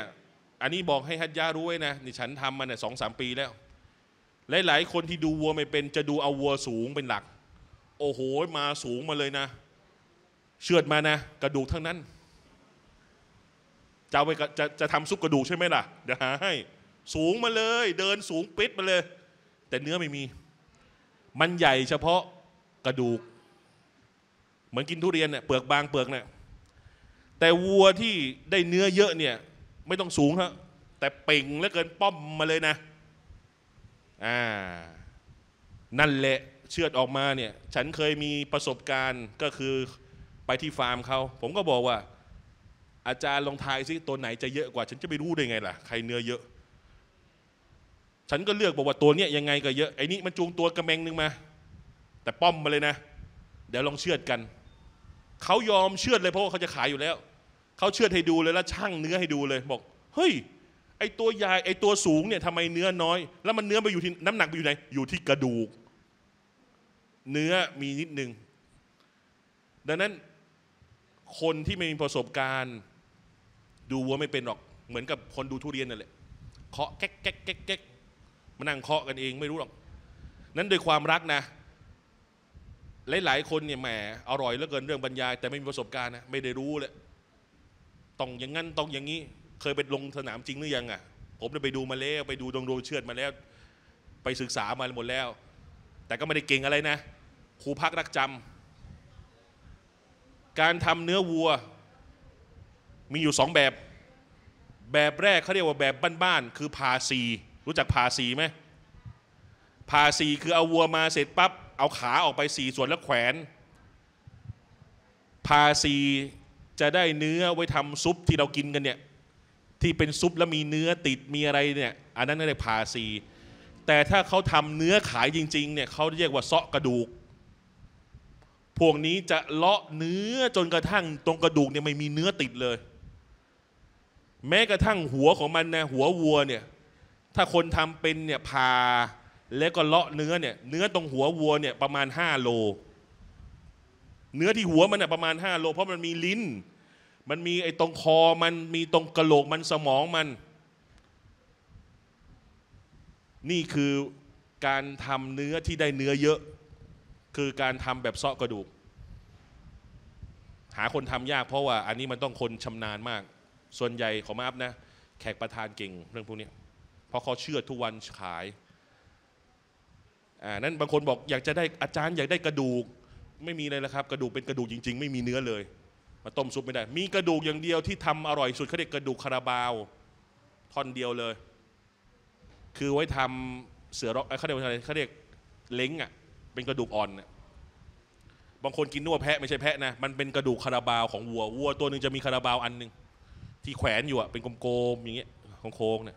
อันนี้บอกให้ฮัตยารู้ไว้นะนี่ฉันทำมันเนี่ยสองสามปีแล้วหลาย ๆ คนที่ดูวัวไม่เป็นจะดูเอาวัวสูงเป็นหลัก โอ้โห มาสูงมาเลยนะเชือดมานะกระดูกทั้งนั้นจะไปจะจะทำซุปกระดูกใช่ไหมล่ะ เดี๋ยวหาให้ สูงมาเลย เดินสูงปิดมาเลย แต่เนื้อไม่มี มันใหญ่เฉพาะกระดูกเหมือนกินทุเรียนเนี่ยเปลือกบางเปลือกเนี่ยแต่วัวที่ได้เนื้อเยอะเนี่ย ไม่ต้องสูงฮะแต่เป่งและเกินป้อมมาเลยนะนั่นแหละเชือดออกมาเนี่ย ฉันเคยมีประสบการณ์ก็คือไปที่ฟาร์มเขา ผมก็บอกว่า อาจารย์ลองทายซิตัวไหนจะเยอะกว่าฉันจะไปรู้ได้ไงล่ะใครเนื้อเยอะ ฉันก็เลือกบอกว่าตัวเนี้ยยังไง ก็เยอะไอ้นี่มันจูงตัวกระแมงนึงมา แต่ป้อมมาเลยนะ เดี๋ยวลองเชือดกันเขายอมเชือดเลย เพราะว่าเขาจะขายอยู่แล้วเขาเชือดให้ดูเลย แล้วช่างเนื้อให้ดูเลย บอก เฮ้ยไอ้ตัวใหญ่ไอ้ตัวสูงเนี่ยทำไมเนื้อน้อย แล้วมันเนื้อไปอยู่ที่น้ำหนักไปอยู่ไหน อยู่ที่กระดูก เนื้อมีนิดนึง ดังนั้น คนที่ไม่มีประสบการณ์ ดูวัวไม่เป็นหรอก เหมือนกับคนดูทุเรียนนั่นแหละ เคาะแก๊กแก๊กแก๊กแก๊กมานั่งเคาะกันเองไม่รู้หรอก นั้นโดยความรักนะ หลายๆคนเนี่ยแหมอร่อยเหลือเกินเรื่องบรรยาย แต่ไม่มีประสบการณ์นะไม่ได้รู้เลย ต้องอย่างนั้นต้องอย่างนี้คยไปลงสนามจริงหรือยังอ่ะ ผมได้ไปดูมาแล้วไปดูดวงดวงเชือดมาแล้ว ไปศึกษามาหมดแล้ว แต่ก็ไม่ได้เก่งอะไรนะ ครูพักรักจำ การทำเนื้อวัวมีอยู่สองแบบ แบบแรกเขาเรียกว่าแบบบ้านๆ คือพาซี รู้จักพาซีไหมพาซี คือเอาวัวมาเสร็จปั๊บเอาขาออกไปสี่ส่วนแล้วแขวนพาซีจะได้เนื้อไว้ทำซุปที่เรากินกันเนี่ยที่เป็นซุปแล้วมีเนื้อติดมีอะไรเนี่ยอันนั้นเรียกพาซี แต่ถ้าเขาทำเนื้อขายจริงๆ เนี่ยเขาเรียกว่าเซาะกระดูก พวกนี้จะเลาะเนื้อจนกระทั่งตรงกระดูกเนี่ยไม่มีเนื้อติดเลย แม้กระทั่งหัวของมันนะหัววัวเนี่ยถ้าคนทำเป็นเนี่ยพาแล้วก็เลาะเนื้อเนี่ยเนื้อตรงหัววัวเนี่ยประมาณ5โล เนื้อที่หัวมันน่ยประมาณ5โลเพราะมันมีลิ้นมันมีไอ้ตรงคอมันมีตรงกระโหลกมันสมองมัน นี่คือการทำเนื้อที่ได้เนื้อเยอะ คือการทำแบบเซาะกระดูก หาคนทำยากเพราะว่าอันนี้มันต้องคนชำนาญมาก ส่วนใหญ่ขอมาอัพนะแขกประธานเก่งเรื่องพวกนี้เพราะเขาเชื่อทุกวันขายอ่านั้นบางคนบอกอยากจะได้อาจารย์อยากได้กระดูกไม่มีเลยละครับ กระดูกเป็นกระดูกจริง ๆ ไม่มีเนื้อเลยมาต้มซุปไม่ได้ มีกระดูกอย่างเดียวที่ทำอร่อยสุดเขาเรียกกระดูกคาราบาวท่อนเดียวเลย คือไว้ทำเสือร้องเขาเรียกอะไรเขาเรียกเล้งอ่ะ เป็นกระดูกอ่อนบางคนกินนัวแพะไม่ใช่แพะนะ มันเป็นกระดูกคาราบาวของวัว วัว ตัวหนึ่งจะมีคาราบาวอันหนึ่งที่แขวนอยู่อ่ะ เป็นโกมๆอย่างเงี้ย ของโค้งเนี่ย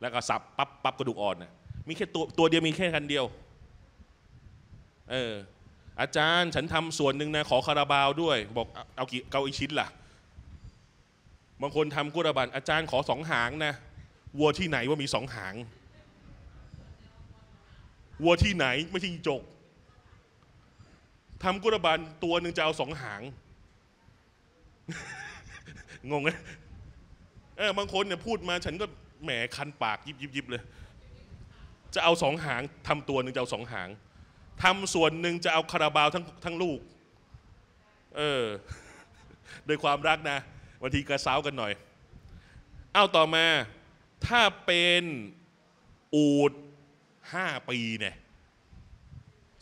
แล้วก็สับปั๊บปั๊บกระดูกอ่อนเนี่ยมีแค่ตัวตัวเดียวมีแค่คันเดียว เอออาจารย์ฉันทำส่วนหนึ่งนะขอคาราบาวด้วย บอกเอากี่เกาอีชิ้นล่ะบางคนทำกุรบันอาจารย์ขอสองหางนะ วัวที่ไหนว่ามีสองหางวัวที่ไหนไม่ใช่จกทำกุรบันตัวหนึ่งจะเอาสองหางงงไหมเออบางคนเนี่ยพูดมาฉันก็แหมคันปากยิบยิบยิบเลย จะเอาสองหางทำตัวหนึ่งจะเอาสองหางทำส่วนหนึ่งจะเอาคาราบาวทั้งทั้งลูก เออโดยความรักนะบางทีกระซ้ากันหน่อย เอาต่อมา ถ้าเป็น อูดห้าปีเนี่ย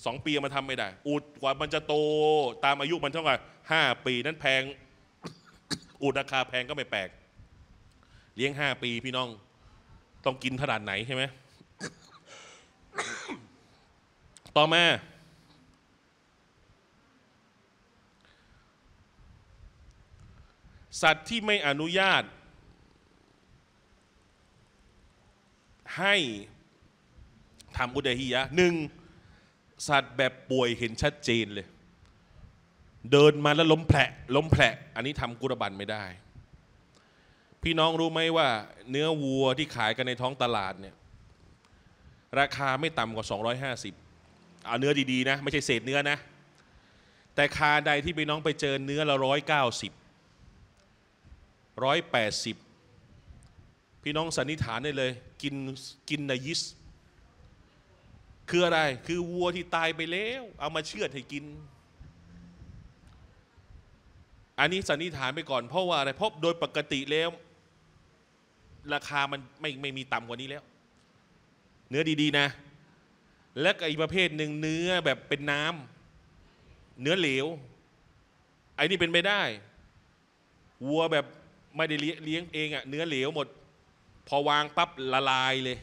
สองปีมาทำไม่ได้ อูดกว่ามันจะโตตามอายุมันเท่ากับห้าปีนั้นแพง อูดราคาแพงก็ไม่แปลกเลี้ยงห้าปีพี่น้อง ต้องกินขนาดไหนใช่ไหมต่อมา สัตว์ที่ไม่อนุญาตให้ทำอุดฮียะหนึ่งสัตว์แบบป่วยเห็นชัดเจนเลย เดินมาแล้วล้มแผลล้มแผลอันนี้ทำกุรบันไม่ได้ พี่น้องรู้ไหมว่า เนื้อวัวที่ขายกันในท้องตลาดเนี่ยราคาไม่ต่ำกว่า 250เอาเนื้อดีๆนะไม่ใช่เศษเนื้อนะ แต่คาใดที่พี่น้องไปเจอเนื้อละร้อยเก้าสิบร้อยแปดสิบพี่น้องสันนิษฐานได้เลย กินกินนายิส คืออะไรคือ วัวที่ตายไปแล้ว เอามาเชือดให้กิน อันนี้สันนิษฐานไปก่อนเพราะว่าอะไรเพราะโดยปกติแล้ว ราคามันไม่ไม่มีต่ำกว่านี้แล้ว เนื้อดี ๆนะและก็อีกประเภทหนึ่งเนื้อแบบเป็นน้ำ เนื้อเหลว ไอ้นี่เป็นไม่ได้วัวแบบไม่ได้เลี้ยงเองอะเนื้อเหลวหมด พอวางปั๊บละลายเลย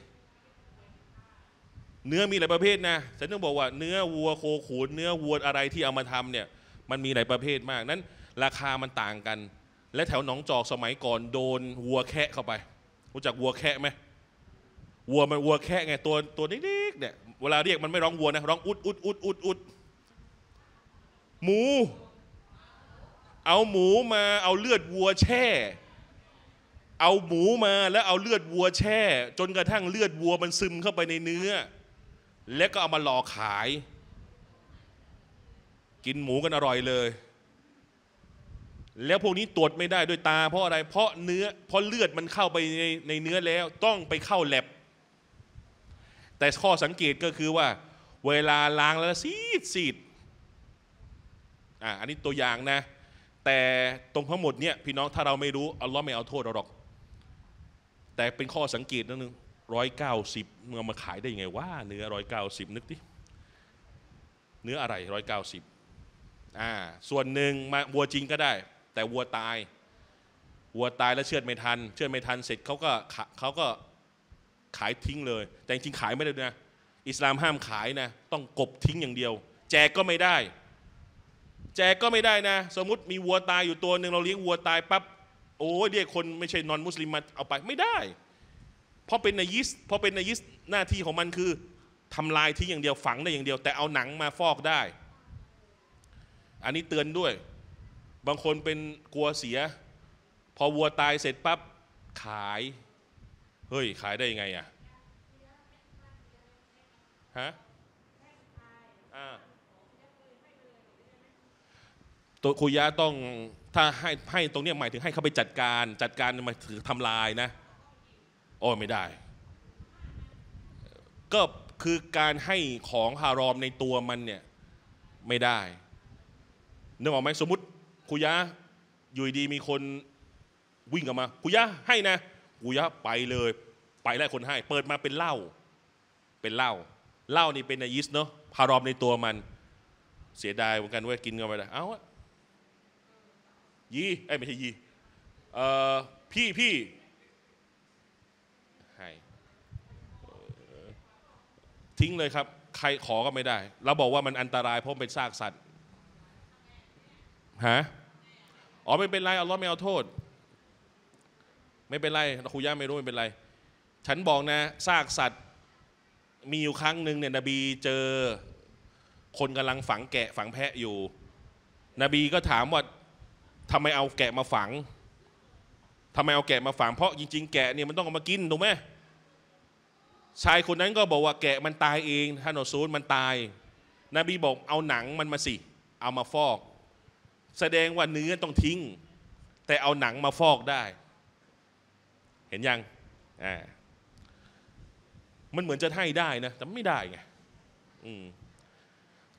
เนื้อมีหลายประเภทนะฉันต้องบอกว่าเนื้อวัวโคขูนเนื้อวัวอะไรที่เอามาทำเนี่ย มันมีหลายประเภทมากนั้น ราคามันต่างกัน และแถวหนองจอกสมัยก่อนโดนวัวแคะเข้าไปรู้จักวัวแคะไหมวัวมันวัวแคะไงตัวตัวเิ็กๆเนี่ยเวลาเรียกมันไม่ร้องวัวนะ ร้องอุดอุดอุดอุดอุดหมู เอาหมูมา เอาเลือดวัวแช่ เอาหมูมาแล้วเอาเลือดวัวแช่ จนกระทั่งเลือดวัวมันซึมเข้าไปในเนื้อ แล้วก็เอามาหล่อขาย กินหมูกันอร่อยเลย แล้วพวกนี้ตรวจไม่ได้ด้วยตาเพราะอะไร เพราะเนื้อเพราะเลือดมันเข้าไปในในเนื้อแล้วต้องไปเข้าแลบแต่ข้อสังเกตก็คือว่า เวลาล้างแล้วซีดซีดอ่าอันนี้ตัวอย่างนะแต่ตรงทั้งหมดเนี่ยพี่น้องถ้าเราไม่รู้อัลลอฮ์ไม่เอาโทษเราหรอกแต่เป็นข้อสังเกตนนึงร้อยเก้าสิบเมื่อมาขายได้ยังไงว่า เนื้อร้อยเก้าสิบนึกดิเนื้ออะไรร้อยเก้าสิบอ่าส่วนหนึ่งมาวัวจริงก็ได้ แต่วัวตายวัวตายแล้วเชือดไม่ทัน เชือดไม่ทันเสร็จเขาก็เขาก็ขายทิ้งเลย แต่จริงขายไม่ได้นะอิสลามห้ามขายนะ ต้องกบทิ้งอย่างเดียว แจกก็ไม่ได้ แจกก็ไม่ได้นะ สมมติมีวัวตายอยู่ตัวหนึ่งเราเลี้ยงวัวตายปั๊บ โอ้ยเรียกคนไม่ใช่นอนมุสลิมมาเอาไปไม่ได้ เพราะเป็นนายิสเพราะเป็นนายิสหน้าที่ของมันคือ ทำลายทิ้งอย่างเดียวฝังได้อย่างเดียว แต่เอาหนังมาฟอกได้ อันนี้เตือนด้วย บางคนเป็นกลัวเสีย พอวัวตายเสร็จปั๊บขายเฮ้ยขายได้ยังไงอ่ะฮะตัวคุยะต้องถ้าให้ให้ตรงนี้หมายถึงให้เขาไปจัดการจัดการมาถือทำลายนะ โอ้ไม่ได้ ก็คือการให้ของฮารอมในตัวมันเนี่ย ไม่ได้นึกออกไหมสมมติคุยะอยู่ดีมีคนวิ่งออกมา คุยะให้นะกูยะไปเลยไปไล่คนให้ เปิดมาเป็นเหล้าเป็นเหล้าเหล้านี่เป็นอายิสเนาะพารอมในตัวมัน เสียดายเหมือนกันว่ากินกันไปได้เอาอะยีไอ้ไม่ใช่ยีเอ่อพี่พี่ให้ทิ้งเลยครับ ใครขอก็ไม่ได้เราบอกว่ามันอันตราย เพราะเป็นซากสัตว์ฮะอ๋อไม่เป็นไรเอาล้อไม่เอาโทษไม่เป็นไรครูย่าไม่รู้ไม่เป็นไร ฉันบอกนะซากสัตว์มีอยู่ครั้งหนึ่งเนี่ย นบีเจอ คนกำลังฝังแกะฝังแพะอยู่ นบีก็ถามว่าทำไมเอาแกะมาฝัง ทำไมเอาแกะมาฝังเพราะจริง ๆแกะเนี่ยมันต้องเอามากินถูกไหมชายคนนั้นก็บอกว่าแกะมันตายเองท่านอซูลมันตาย นบีบอก เอาหนังมันมาสิ เอามาฟอก แสดงว่าเนื้อต้องทิ้ง แต่เอาหนังมาฟอกได้เห็นยัง อ่า มันเหมือนจะให้ได้นะ แต่ไม่ได้ไง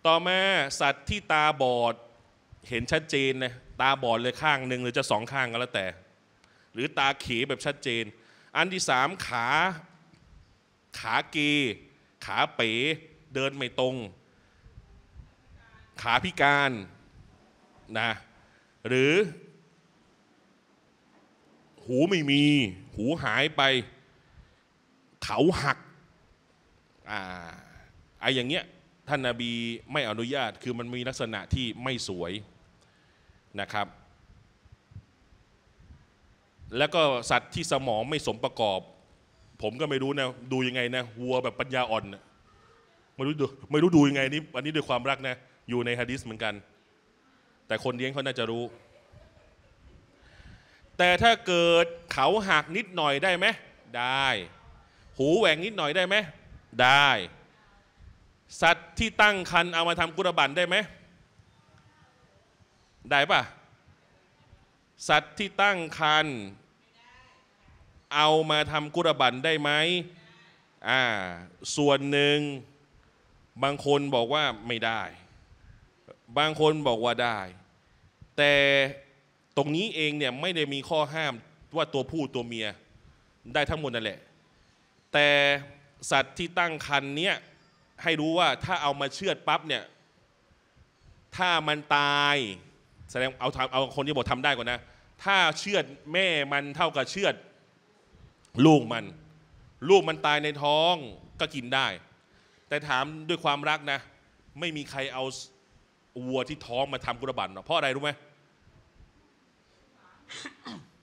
ต่อมา สัตว์ที่ตาบอด เห็นชัดเจนนะ ตาบอดเลยข้างหนึ่งหรือจะสองข้างก็แล้วแต่ หรือตาขีแบบชัดเจน อันที่สาม ขา ขาเก ขาเป๋ เดินไม่ตรง ขาพิการ นะ หรือ หูไม่มีหูหายไป เขาหัก อ่าไออย่างเงี้ยท่านนาบีไม่อนุญาต คือมันมีลักษณะที่ไม่สวยนะครับ แล้วก็สัตว์ที่สมองไม่สมประกอบ ผมก็ไม่รู้นะดูยังไงนะวัวแบบปัญญาอ่อนไม่รู้ดูไม่รู้ดูยังไงนี่อันนี้ด้วยความรักนะ อยู่ในฮะดิษเหมือนกัน แต่คนเลี้ยงเขาน่าจะรู้แต่ถ้าเกิดเขาหักนิดหน่อยได้ไหมได้ หูแหว่งนิดหน่อยได้ไหมได้ สัตว์ที่ตั้งคันเอามาทำกุรบันได้ไหมได้ปะสัตว์ที่ตั้งคันเอามาทำกุรบันได้ไหมอ่าส่วนหนึ่งบางคนบอกว่าไม่ได้ บางคนบอกว่าได้ แต่ตรงนี้เองเนี่ยไม่ได้มีข้อห้ามว่าตัวผู้ตัวเมียได้ทั้งหมดนั่นแหละ แต่สัตว์ที่ตั้งครรภ์เนี่ยให้รู้ว่าถ้าเอามาเชือดปั๊บเนี่ยถ้ามันตายแสดงเอาเอาคนที่บอกทำได้ก่อนนะ ถ้าเชือดแม่มันเท่ากับเชือด ลูกมัน ลูกมันตายในท้องก็กินได้ แต่ถามด้วยความรักนะไม่มีใครเอาวัวที่ท้องมาทำกุรบันรเพราะอะไรรู้ไหม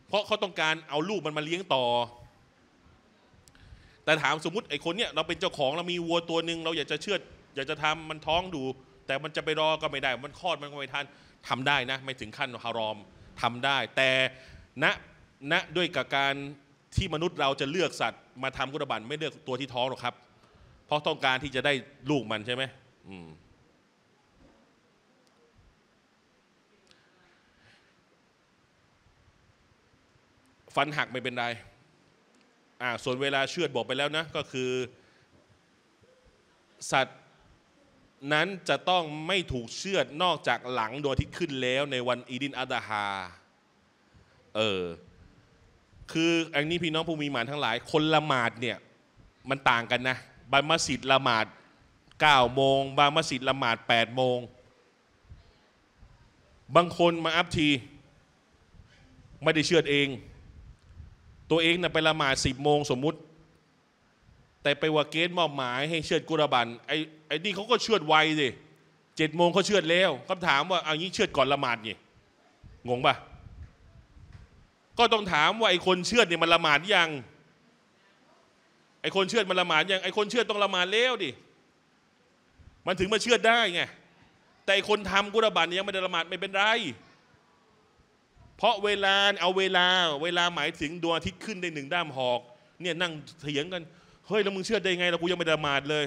เพราะเขาต้องการเอาลูกมันมาเลี้ยงต่อ แต่ถามสมมติไอ้คนเนี้ยเราเป็นเจ้าของเรามีวัวตัวหนึ่งเราอยากจะเชื่อดอยากจะทำมันท้องดู แต่มันจะไปรอก็ไม่ได้ มันคลอดมันก็ไม่ทันทำได้นะไม่ถึงขั้นฮารอมทำได้ แต่ณณด้วยกับการที่มนุษย์เราจะเลือกสัตว์ มาทำกุฎบันไม่เลือกตัวที่ท้องหรอกครับ เพราะต้องการที่จะได้ลูกมันใช่ไหมอืมฟันหักไม่เป็นไรอ่า ส่วนเวลาเชือดบอกไปแล้วนะ ก็คือสัตว์นั้นจะต้องไม่ถูกเชือดนอกจากหลังดวงอาทิตย์ขึ้นแล้ว ในวัน อีดินอัตฮาเออ คืออันนี้พี่น้องผู้มีหมานทั้งหลาย คนละหมาดเนี่ยมันต่างกันนะ บามาสิดละหมาด9โมง บามาสิดละหมาด8โมง บางคนมาอัพทีไม่ได้เชือดเองตัวเองนะไปละหมาดสิบโมงสมมุติ แต่ไปว่าเกตมอบหมายให้เชิดกุรบันไอ้ไอ้นี่เขาก็เชิดไวสิเจ็ดโมงเขาเชิดแล้วคำถามว่าเอางี้เชิดก่อนละหมาดไงงงปะก็ต้องถามว่าไอ้คนเชิดเนี่ยมันละหมาดยังไอ้คนเชิดมันละหมาดยังไอ้คนเชิดต้องละหมาดแล้วดิมันถึงมาเชิดได้ไงแต่คนทำกุรบันยังไม่ได้ละหมาดไม่เป็นไรเพราะเวลา เอาเวลา เวลาหมายถึงดวงอาทิตย์ขึ้นได้หนึ่งด้ามหอก เนี่ยนั่งเถียงกันเฮ้ยแล้วมึงเชื่อได้ไงเรากูยังไม่ได้มาดเลย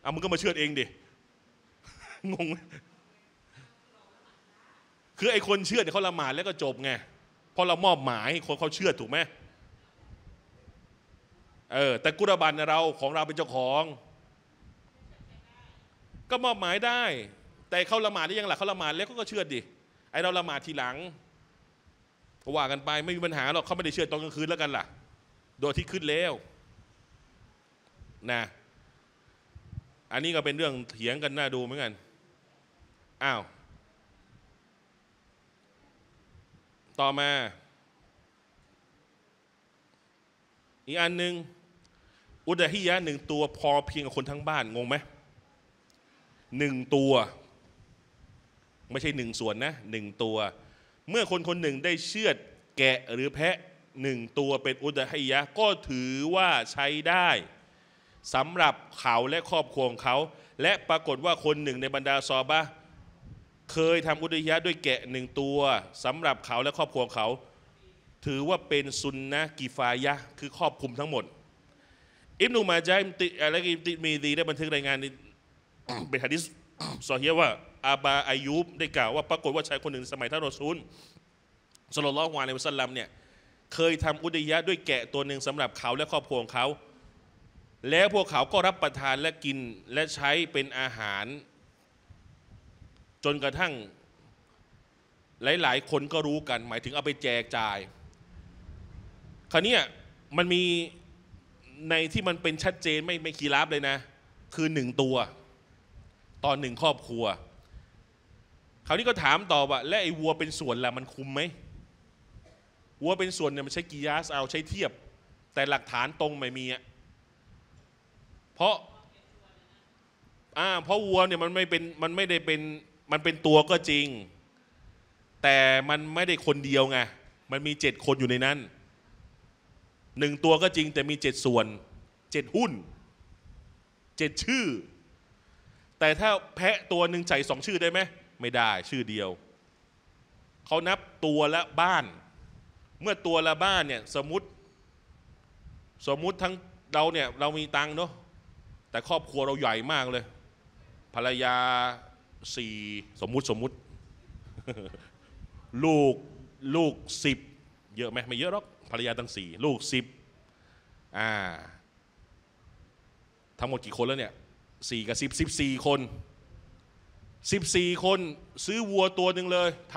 เอามึงก็มาเชื่อเองดิงงคือไอ้คนเชื่อเนี่ยเขาละหมาดแล้วก็จบไงพอเรามอบหมายคนเขาเชื่อถูกไหมเออแต่กุรบันเราของเราเป็นเจ้าของ ก็มอบหมายได้ แต่เขาละหมาดได้ยังหล่ะเขาละหมาดแล้วก็เชื่อดิไอเราละหมาดทีหลังก็ว่ากันไปไม่มีปัญหาหรอกเขาไม่ได้เชื่อตอนกลางคืนแล้วกันล่ะ โดยที่ขึ้นแล้วนะอันนี้ก็เป็นเรื่องเถียงกันน่าดูเหมือนกัน อ้าว ต่อมา อีกอันหนึ่งอุดฮิยะหนึ่งตัวพอเพียงกับคนทั้งบ้านงงไหมหนึ่งตัว ไม่ใช่หนึ่งส่วนนะหนึ่งตัวเมื่อคนคนหนึ่งได้เชือดแกะหรือแพะหนึ่งตัวเป็นอุดหิยะ ก็ถือว่าใช้ได้สำหรับเขาและครอบครัวของเขา และปรากฏว่าคนหนึ่งในบรรดาซอบะเคยทำอุดหิยะด้วยแกะหนึ่งตัวสำหรับเขาและครอบครัวของเขา ถือว่าเป็นซุนนะกิฟายะคือครอบคลุมทั้งหมด อิบนุมาจาอิมติอะไรกิมติมีดีได้บันทึกรายงานเป็นฮะดิษซอฮียว่าอาบาอายุบได้กล่าวว่าปรากฏว่าชายคนหนึ่งสมัยท่านรอซูลสโลลอฮวานในมุสลัมเนี่ยเคยทำอุดยะด้วยแกะตัวหนึ่งสำหรับเขาและครอบครัวของเขา แล้วพวกเขาก็รับประทานและกินและใช้เป็นอาหาร จนกระทั่งหลายๆ คนก็รู้กัน หมายถึงเอาไปแจกจ่าย คราวนี้มันมีในที่มันเป็นชัดเจนไม่ไม่คีรับเลยนะ คือหนึ่งตัวตอนหนึ่งครอบครัวคราวนี้ก็ถามต่อว่าและไอ้วัว เป็นส่วนล่ะมันคุมไหมวัวเป็นส่วนเนี่ยมันใช้กิยาสเอาใช้เทียบ แต่หลักฐานตรงไม่มีอ่ะเพราะอ่าเพราะวัวเนี่ยมันไม่เป็นมันไม่ได้เป็นมันเป็นตัวก็จริง แต่มันไม่ได้คนเดียวไงมันมีเจ็ดคนอยู่ในนั้น หนึ่งตัวก็จริง แต่มีเจ็ดส่วนเจ็ดหุ้นเจ็ดชื่อ แต่ถ้าแพะตัวหนึ่งใส่สองชื่อได้ไหมไม่ได้ชื่อเดียว เขานับตัวละบ้าน เมื่อตัวละบ้านเนี่ยสมมติ สมมติทั้งเราเนี่ยเรามีตังเนาะแต่ครอบครัวเราใหญ่มากเลย ภรรยาสี่สมมติสมมติ ลูกลูกสิบเยอะไหมไม่เยอะหรอกภรรยาตั้งสี่ลูกสิบอ่า ทั้งหมดกี่คนแล้วเนี่ยสี่กับสิบสิบสี่คนสสิบี่คนซื้อวัวตัวหนึ่งเลยท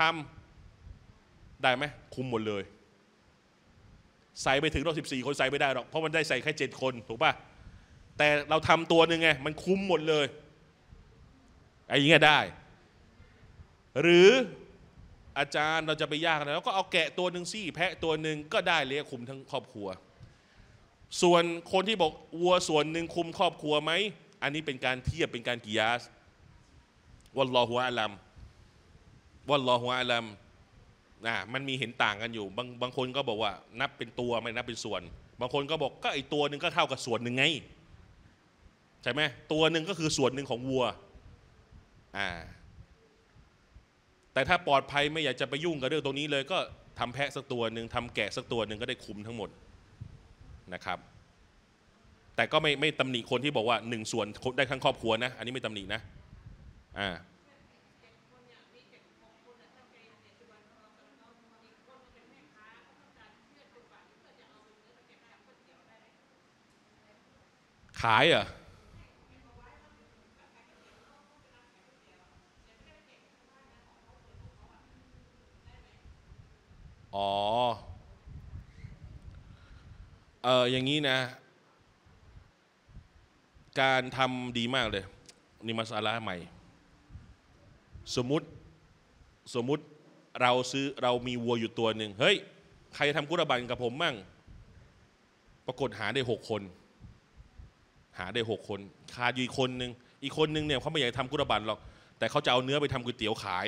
ำได้ไหมคุมหมดเลย ใส่ไปถึงเราสสิบี่คนใส่ไม่ได้หรอกเพราะมันได้ใส่แค่เจ็ดคนถูกปะแต่เราทำตัวหนึ่งไงมันคุมหมดเลยไอ้ยังเงี้ยได้ หรืออาจารย์เราจะไปยากแล้วก็เอาแกะตัวหนึ่งซี่ แพะตัวหนึ่งก็ได้เลี้ยคุมทั้งครอบครัว ส่วนคนที่บอก วัวส่วนหนึ่งคุมครอบครัวไหมอันนี้เป็นการเทียบเป็นการกิยาสวัลลอฮุอะลัมวัลลอฮุอะลัมนะมันมีเห็นต่างกันอยู่ บางบางคนก็บอกว่านับเป็นตัวไม่นับเป็นส่วน บางคนก็บอก ก็ไอตัวหนึ่งก็เท่ากับส่วนหนึ่งไง ใช่ไหมตัวหนึ่งก็คือส่วนหนึ่งของวัวอ่าแต่ถ้าปลอดภัยไม่อยากจะไปยุ่งกับเรื่องตรงนี้เลย ก็ทำแพะสักตัวหนึ่งทำแกะสักตัวหนึ่งก็ได้คุมทั้งหมดนะครับ แต่ก็ไม่ไม่ตำหนิคนที่บอกว่าหนึ่งส่วนได้ทั้งครอบครัวนะอันนี้ไม่ตำหนินะขายอ่ะ อ๋อ เอออย่างนี้นะ การทำดีมากเลย นี่มัสาระใหม่สมมติสมมติเราซื้อเรามีวัวอยู่ตัวหนึ่งเฮ้ยใครจะทำกุรบันกับผมมั่ง ปรากฏหาได้หกคน หาได้หกคนขาดอยู่อีกคนหนึ่งอีกคนหนึ่งเนี่ยเขาไม่อยากทำกุรบันหรอกแต่เขาจะเอาเนื้อไปทำก๋วยเตี๋ยวขาย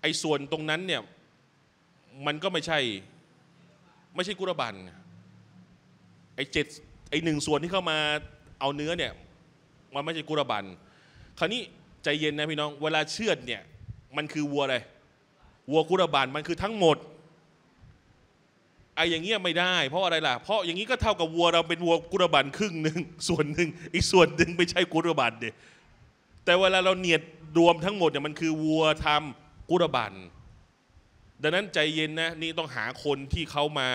ไอ้ส่วนตรงนั้นเนี่ยมันก็ไม่ใช่ไม่ใช่กุรบันไอ้เจ็ดไอ้หนึ่งส่วนที่เข้ามาเอาเนื้อเนี่ยมันไม่ใช่กุรบันคราวนี้ใจเย็นนะพี่น้อง เวลาเชือดเนี่ย มันคือวัวอะไรวัวกุรบานมันคือทั้งหมดไอ้อย่างเงี้ยไม่ได้ เพราะอะไรล่ะเพราะอย่างงี้ก็เท่ากับวัวเราเป็นวัวกุรบานครึ่งหนึ่งส่วนหนึ่งอีกส่วนหนึ่งไม่ใช่กุรบานเดแต่เวลาเราเนียดรวมทั้งหมดเนี่ยมันคือวัวทำกุรบานดังนั้นใจเย็นนะนี่ต้องหาคนที่เขามา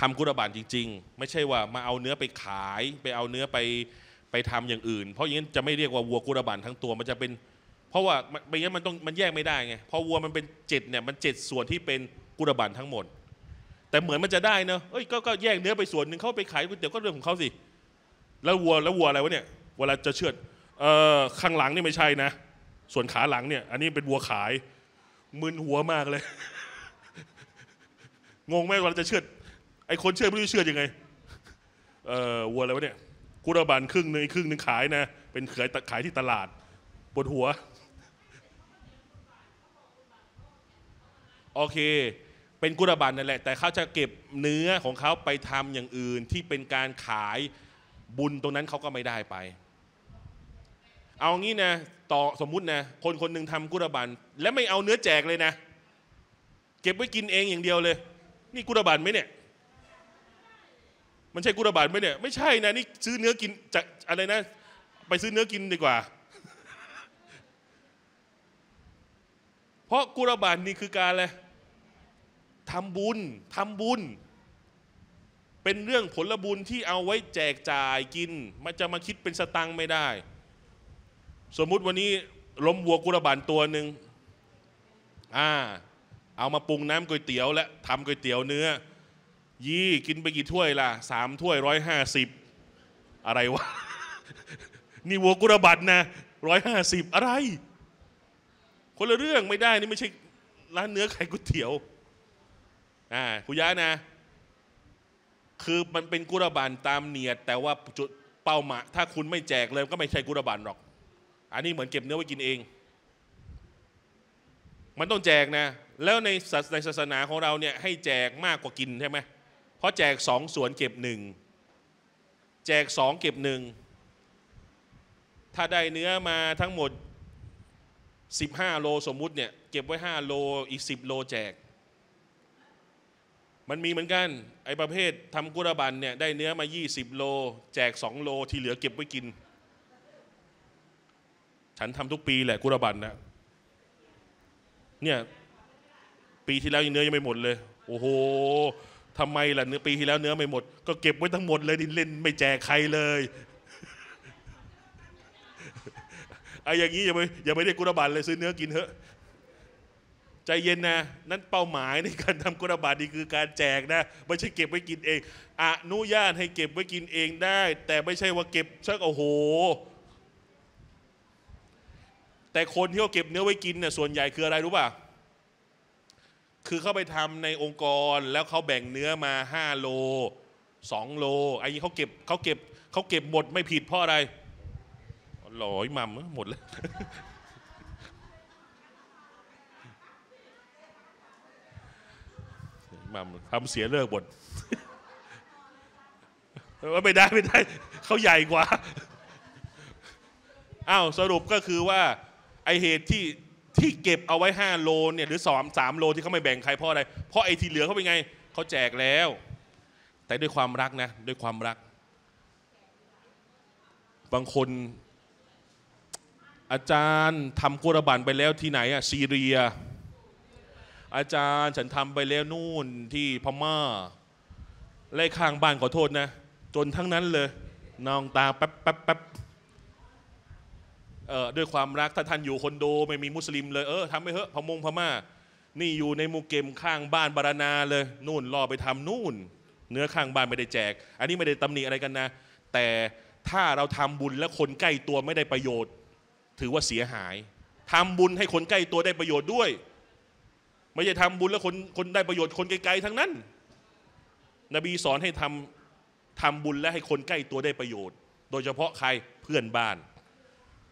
ทำกุรบานจริง ๆ ไม่ใช่ว่ามาเอาเนื้อไปขายไปเอาเนื้อไปไปทำอย่างอื่นเพราะอย่างนั้นจะไม่เรียกว่าวัวกุรบันทั้งตัวมันจะเป็น เพราะว่าไม่งั้นมันต้องมันแยกไม่ได้ไงพะวัวมันเป็นเจ็ดเนี่ยมันเจ็ดส่วนที่เป็นกุรบันทั้งหมด แต่เหมือนมันจะได้เนอะเอ้ยกก็แยกเนื้อไปส่วนหนึ่งเขาไปขายก๋วยเตี๋ยวก็เรื่องของเขาสิแล้ววัวแล้ววัวอะไรวะเนี่ยเวลาจะเชือด เอ่อข้างหลังนี่ไม่ใช่นะส่วนขาหลังเนี่ย อันนี้เป็นวัวขายมึนหัวมากเลย งงไหมเวลาจะเชือด ไอ้คนเชือดไม่รู้เชือดยังไง เอ่อวัวอะไรวะเนี่ยคุรบันครึ่งหนึ่งครึ่งหนึ่งขายนะเป็นขายขายที่ตลาดปวดหัวโอเค เป็นกุรบันนั่นแหละ แต่เขาจะเก็บเนื้อของเขาไปทำอย่างอื่นที่เป็นการขายบุญตรงนั้นเขาก็ไม่ได้ไป เอางี้นะต่อสมมุตินะคนคนหนึ่งทำกุรบันและไม่เอาเนื้อแจกเลยนะเก็บไว้กินเองอย่างเดียวเลย นี่กุรบันไหมเนี่ยมันใช่กุรบาทไหมเนี่ยไม่ใช่นะนี่ซื้อเนื้อกินจากอะไรนะ ไปซื้อเนื้อกินดีกว่า เพราะกุรบาทนี่คือการอะไรทำบุญทำบุญ เป็นเรื่องผลบุญที่เอาไว้แจกจ่ายกิน มันจะมาคิดเป็นสตังค์ไม่ได้ สมมุติวันนี้ล้มวัวกุรบาทตัวหนึ่งอ่าเอามาปรุงน้ำก๋วยเตี๋ยวและทำก๋วยเตี๋ยวเนื้อยี่กินไปกี่ถ้วยล่ะสามถ้วยร้อยห้าสิบอะไรวะ นี่วัวกุรบัตนะร้อยห้าสิบอะไร คนละเรื่องไม่ได้นี่ไม่ใช่ร้านเนื้อไข่ก๋วยเตี๋ยวอ่าคุณย้านะ คือมันเป็นกุรบัตตามเนียดแต่ว่าจุดเป้าหมายถ้าคุณไม่แจกเลยก็ไม่ใช่กุรบัตหรอก อันนี้เหมือนเก็บเนื้อไว้กินเอง มันต้องแจกนะแล้วในศาสนาของเราเนี่ยให้แจกมากกว่ากินใช่ไหมพราะแจกสองส่วนเก็บหนึ่งแจกสองเก็บหนึ่งถ้าได้เนื้อมาทั้งหมด 15โลสมมุติเนี่ยเก็บไว้ 5 โลอีก 10โลแจก มันมีเหมือนกัน ไอ้ประเภททำกุรบันเนี่ยได้เนื้อมา 20 โล แจก2โลที่เหลือเก็บไว้กิน ฉันทำทุกปีแหละกุรบันนะเนี่ยปีที่แล้วยังเนื้อยังไม่หมดเลยโอ้โหทำไมล่ะเนื้อปีที่แล้วเนื้อไม่หมดก็เก็บไว้ทั้งหมดเลยดินเล่น ไม่แจกใครเลยไอ้อย่างนี้อย่าไปอย่าไปเรียกกุฎบัตรเลยซื้อเนื้อกินเถอะใจเย็นนะ นั่นเป้าหมายในการทำกุฎบัตรนี่คือการแจกนะ ไม่ใช่เก็บไว้กินเองอนุญาตให้เก็บไว้กินเองได้ แต่ไม่ใช่ว่าเก็บชักโอ้โห แต่คนที่เขาเก็บเนื้อไว้กินเนี่ยส่วนใหญ่คืออะไรรู้ป่ะคือเขาไปทำในองค์กรแล้วเขาแบ่งเนื้อมา 5 โล 2 โลไอ้นี้เขาเก็บเขาเก็บเขาเก็บหมดไม่ผิดเพราะอะไรหลอยมัมหมดแล้วมัมทำเสียเลิกหมดว่าไม่ได้ ไม่ได้เขาใหญ่กว่าอ้าวสรุปก็คือว่า ไอเหตุที่ที่เก็บเอาไว้ 5 โลเนี่ยหรือสอมสามโล ที่เขาไม่แบ่งใครเพราะอะไร เพราะไอ้ที่เหลือเขาเป็นไง เขาแจกแล้ว แต่ด้วยความรักนะ ด้วยความรัก บางคน อาจารย์ทำกุรบันไปแล้วที่ไหนอะซีเรีย อาจารย์ฉันทำไปแล้วนู่นที่พม่าไล่ข้างบ้านขอโทษนะ จนทั้งนั้นเลย นองตาแป๊บแป๊บแป๊บด้วยความรักถ้าท่านอยู่คอนโดไม่มีมุสลิมเลยเออทำไปเถอะพมงพม่านี่อยู่ในมูเกมข้างบ้านบารนาเลยนู่นรอไปทำนู่น เนื้อข้างบ้านไม่ได้แจก อันนี้ไม่ได้ตำหนิอะไรกันนะ แต่ถ้าเราทำบุญและคนใกล้ตัวไม่ได้ประโยชน์ ถือว่าเสียหาย ทำบุญให้คนใกล้ตัวได้ประโยชน์ด้วย ไม่ใช่ทำบุญแล้วคนคนได้ประโยชน์คนไกลๆทั้งนั้น นบีสอนให้ทำทำบุญและให้คนใกล้ตัวได้ประโยชน์ โดยเฉพาะใครเพื่อนบ้าน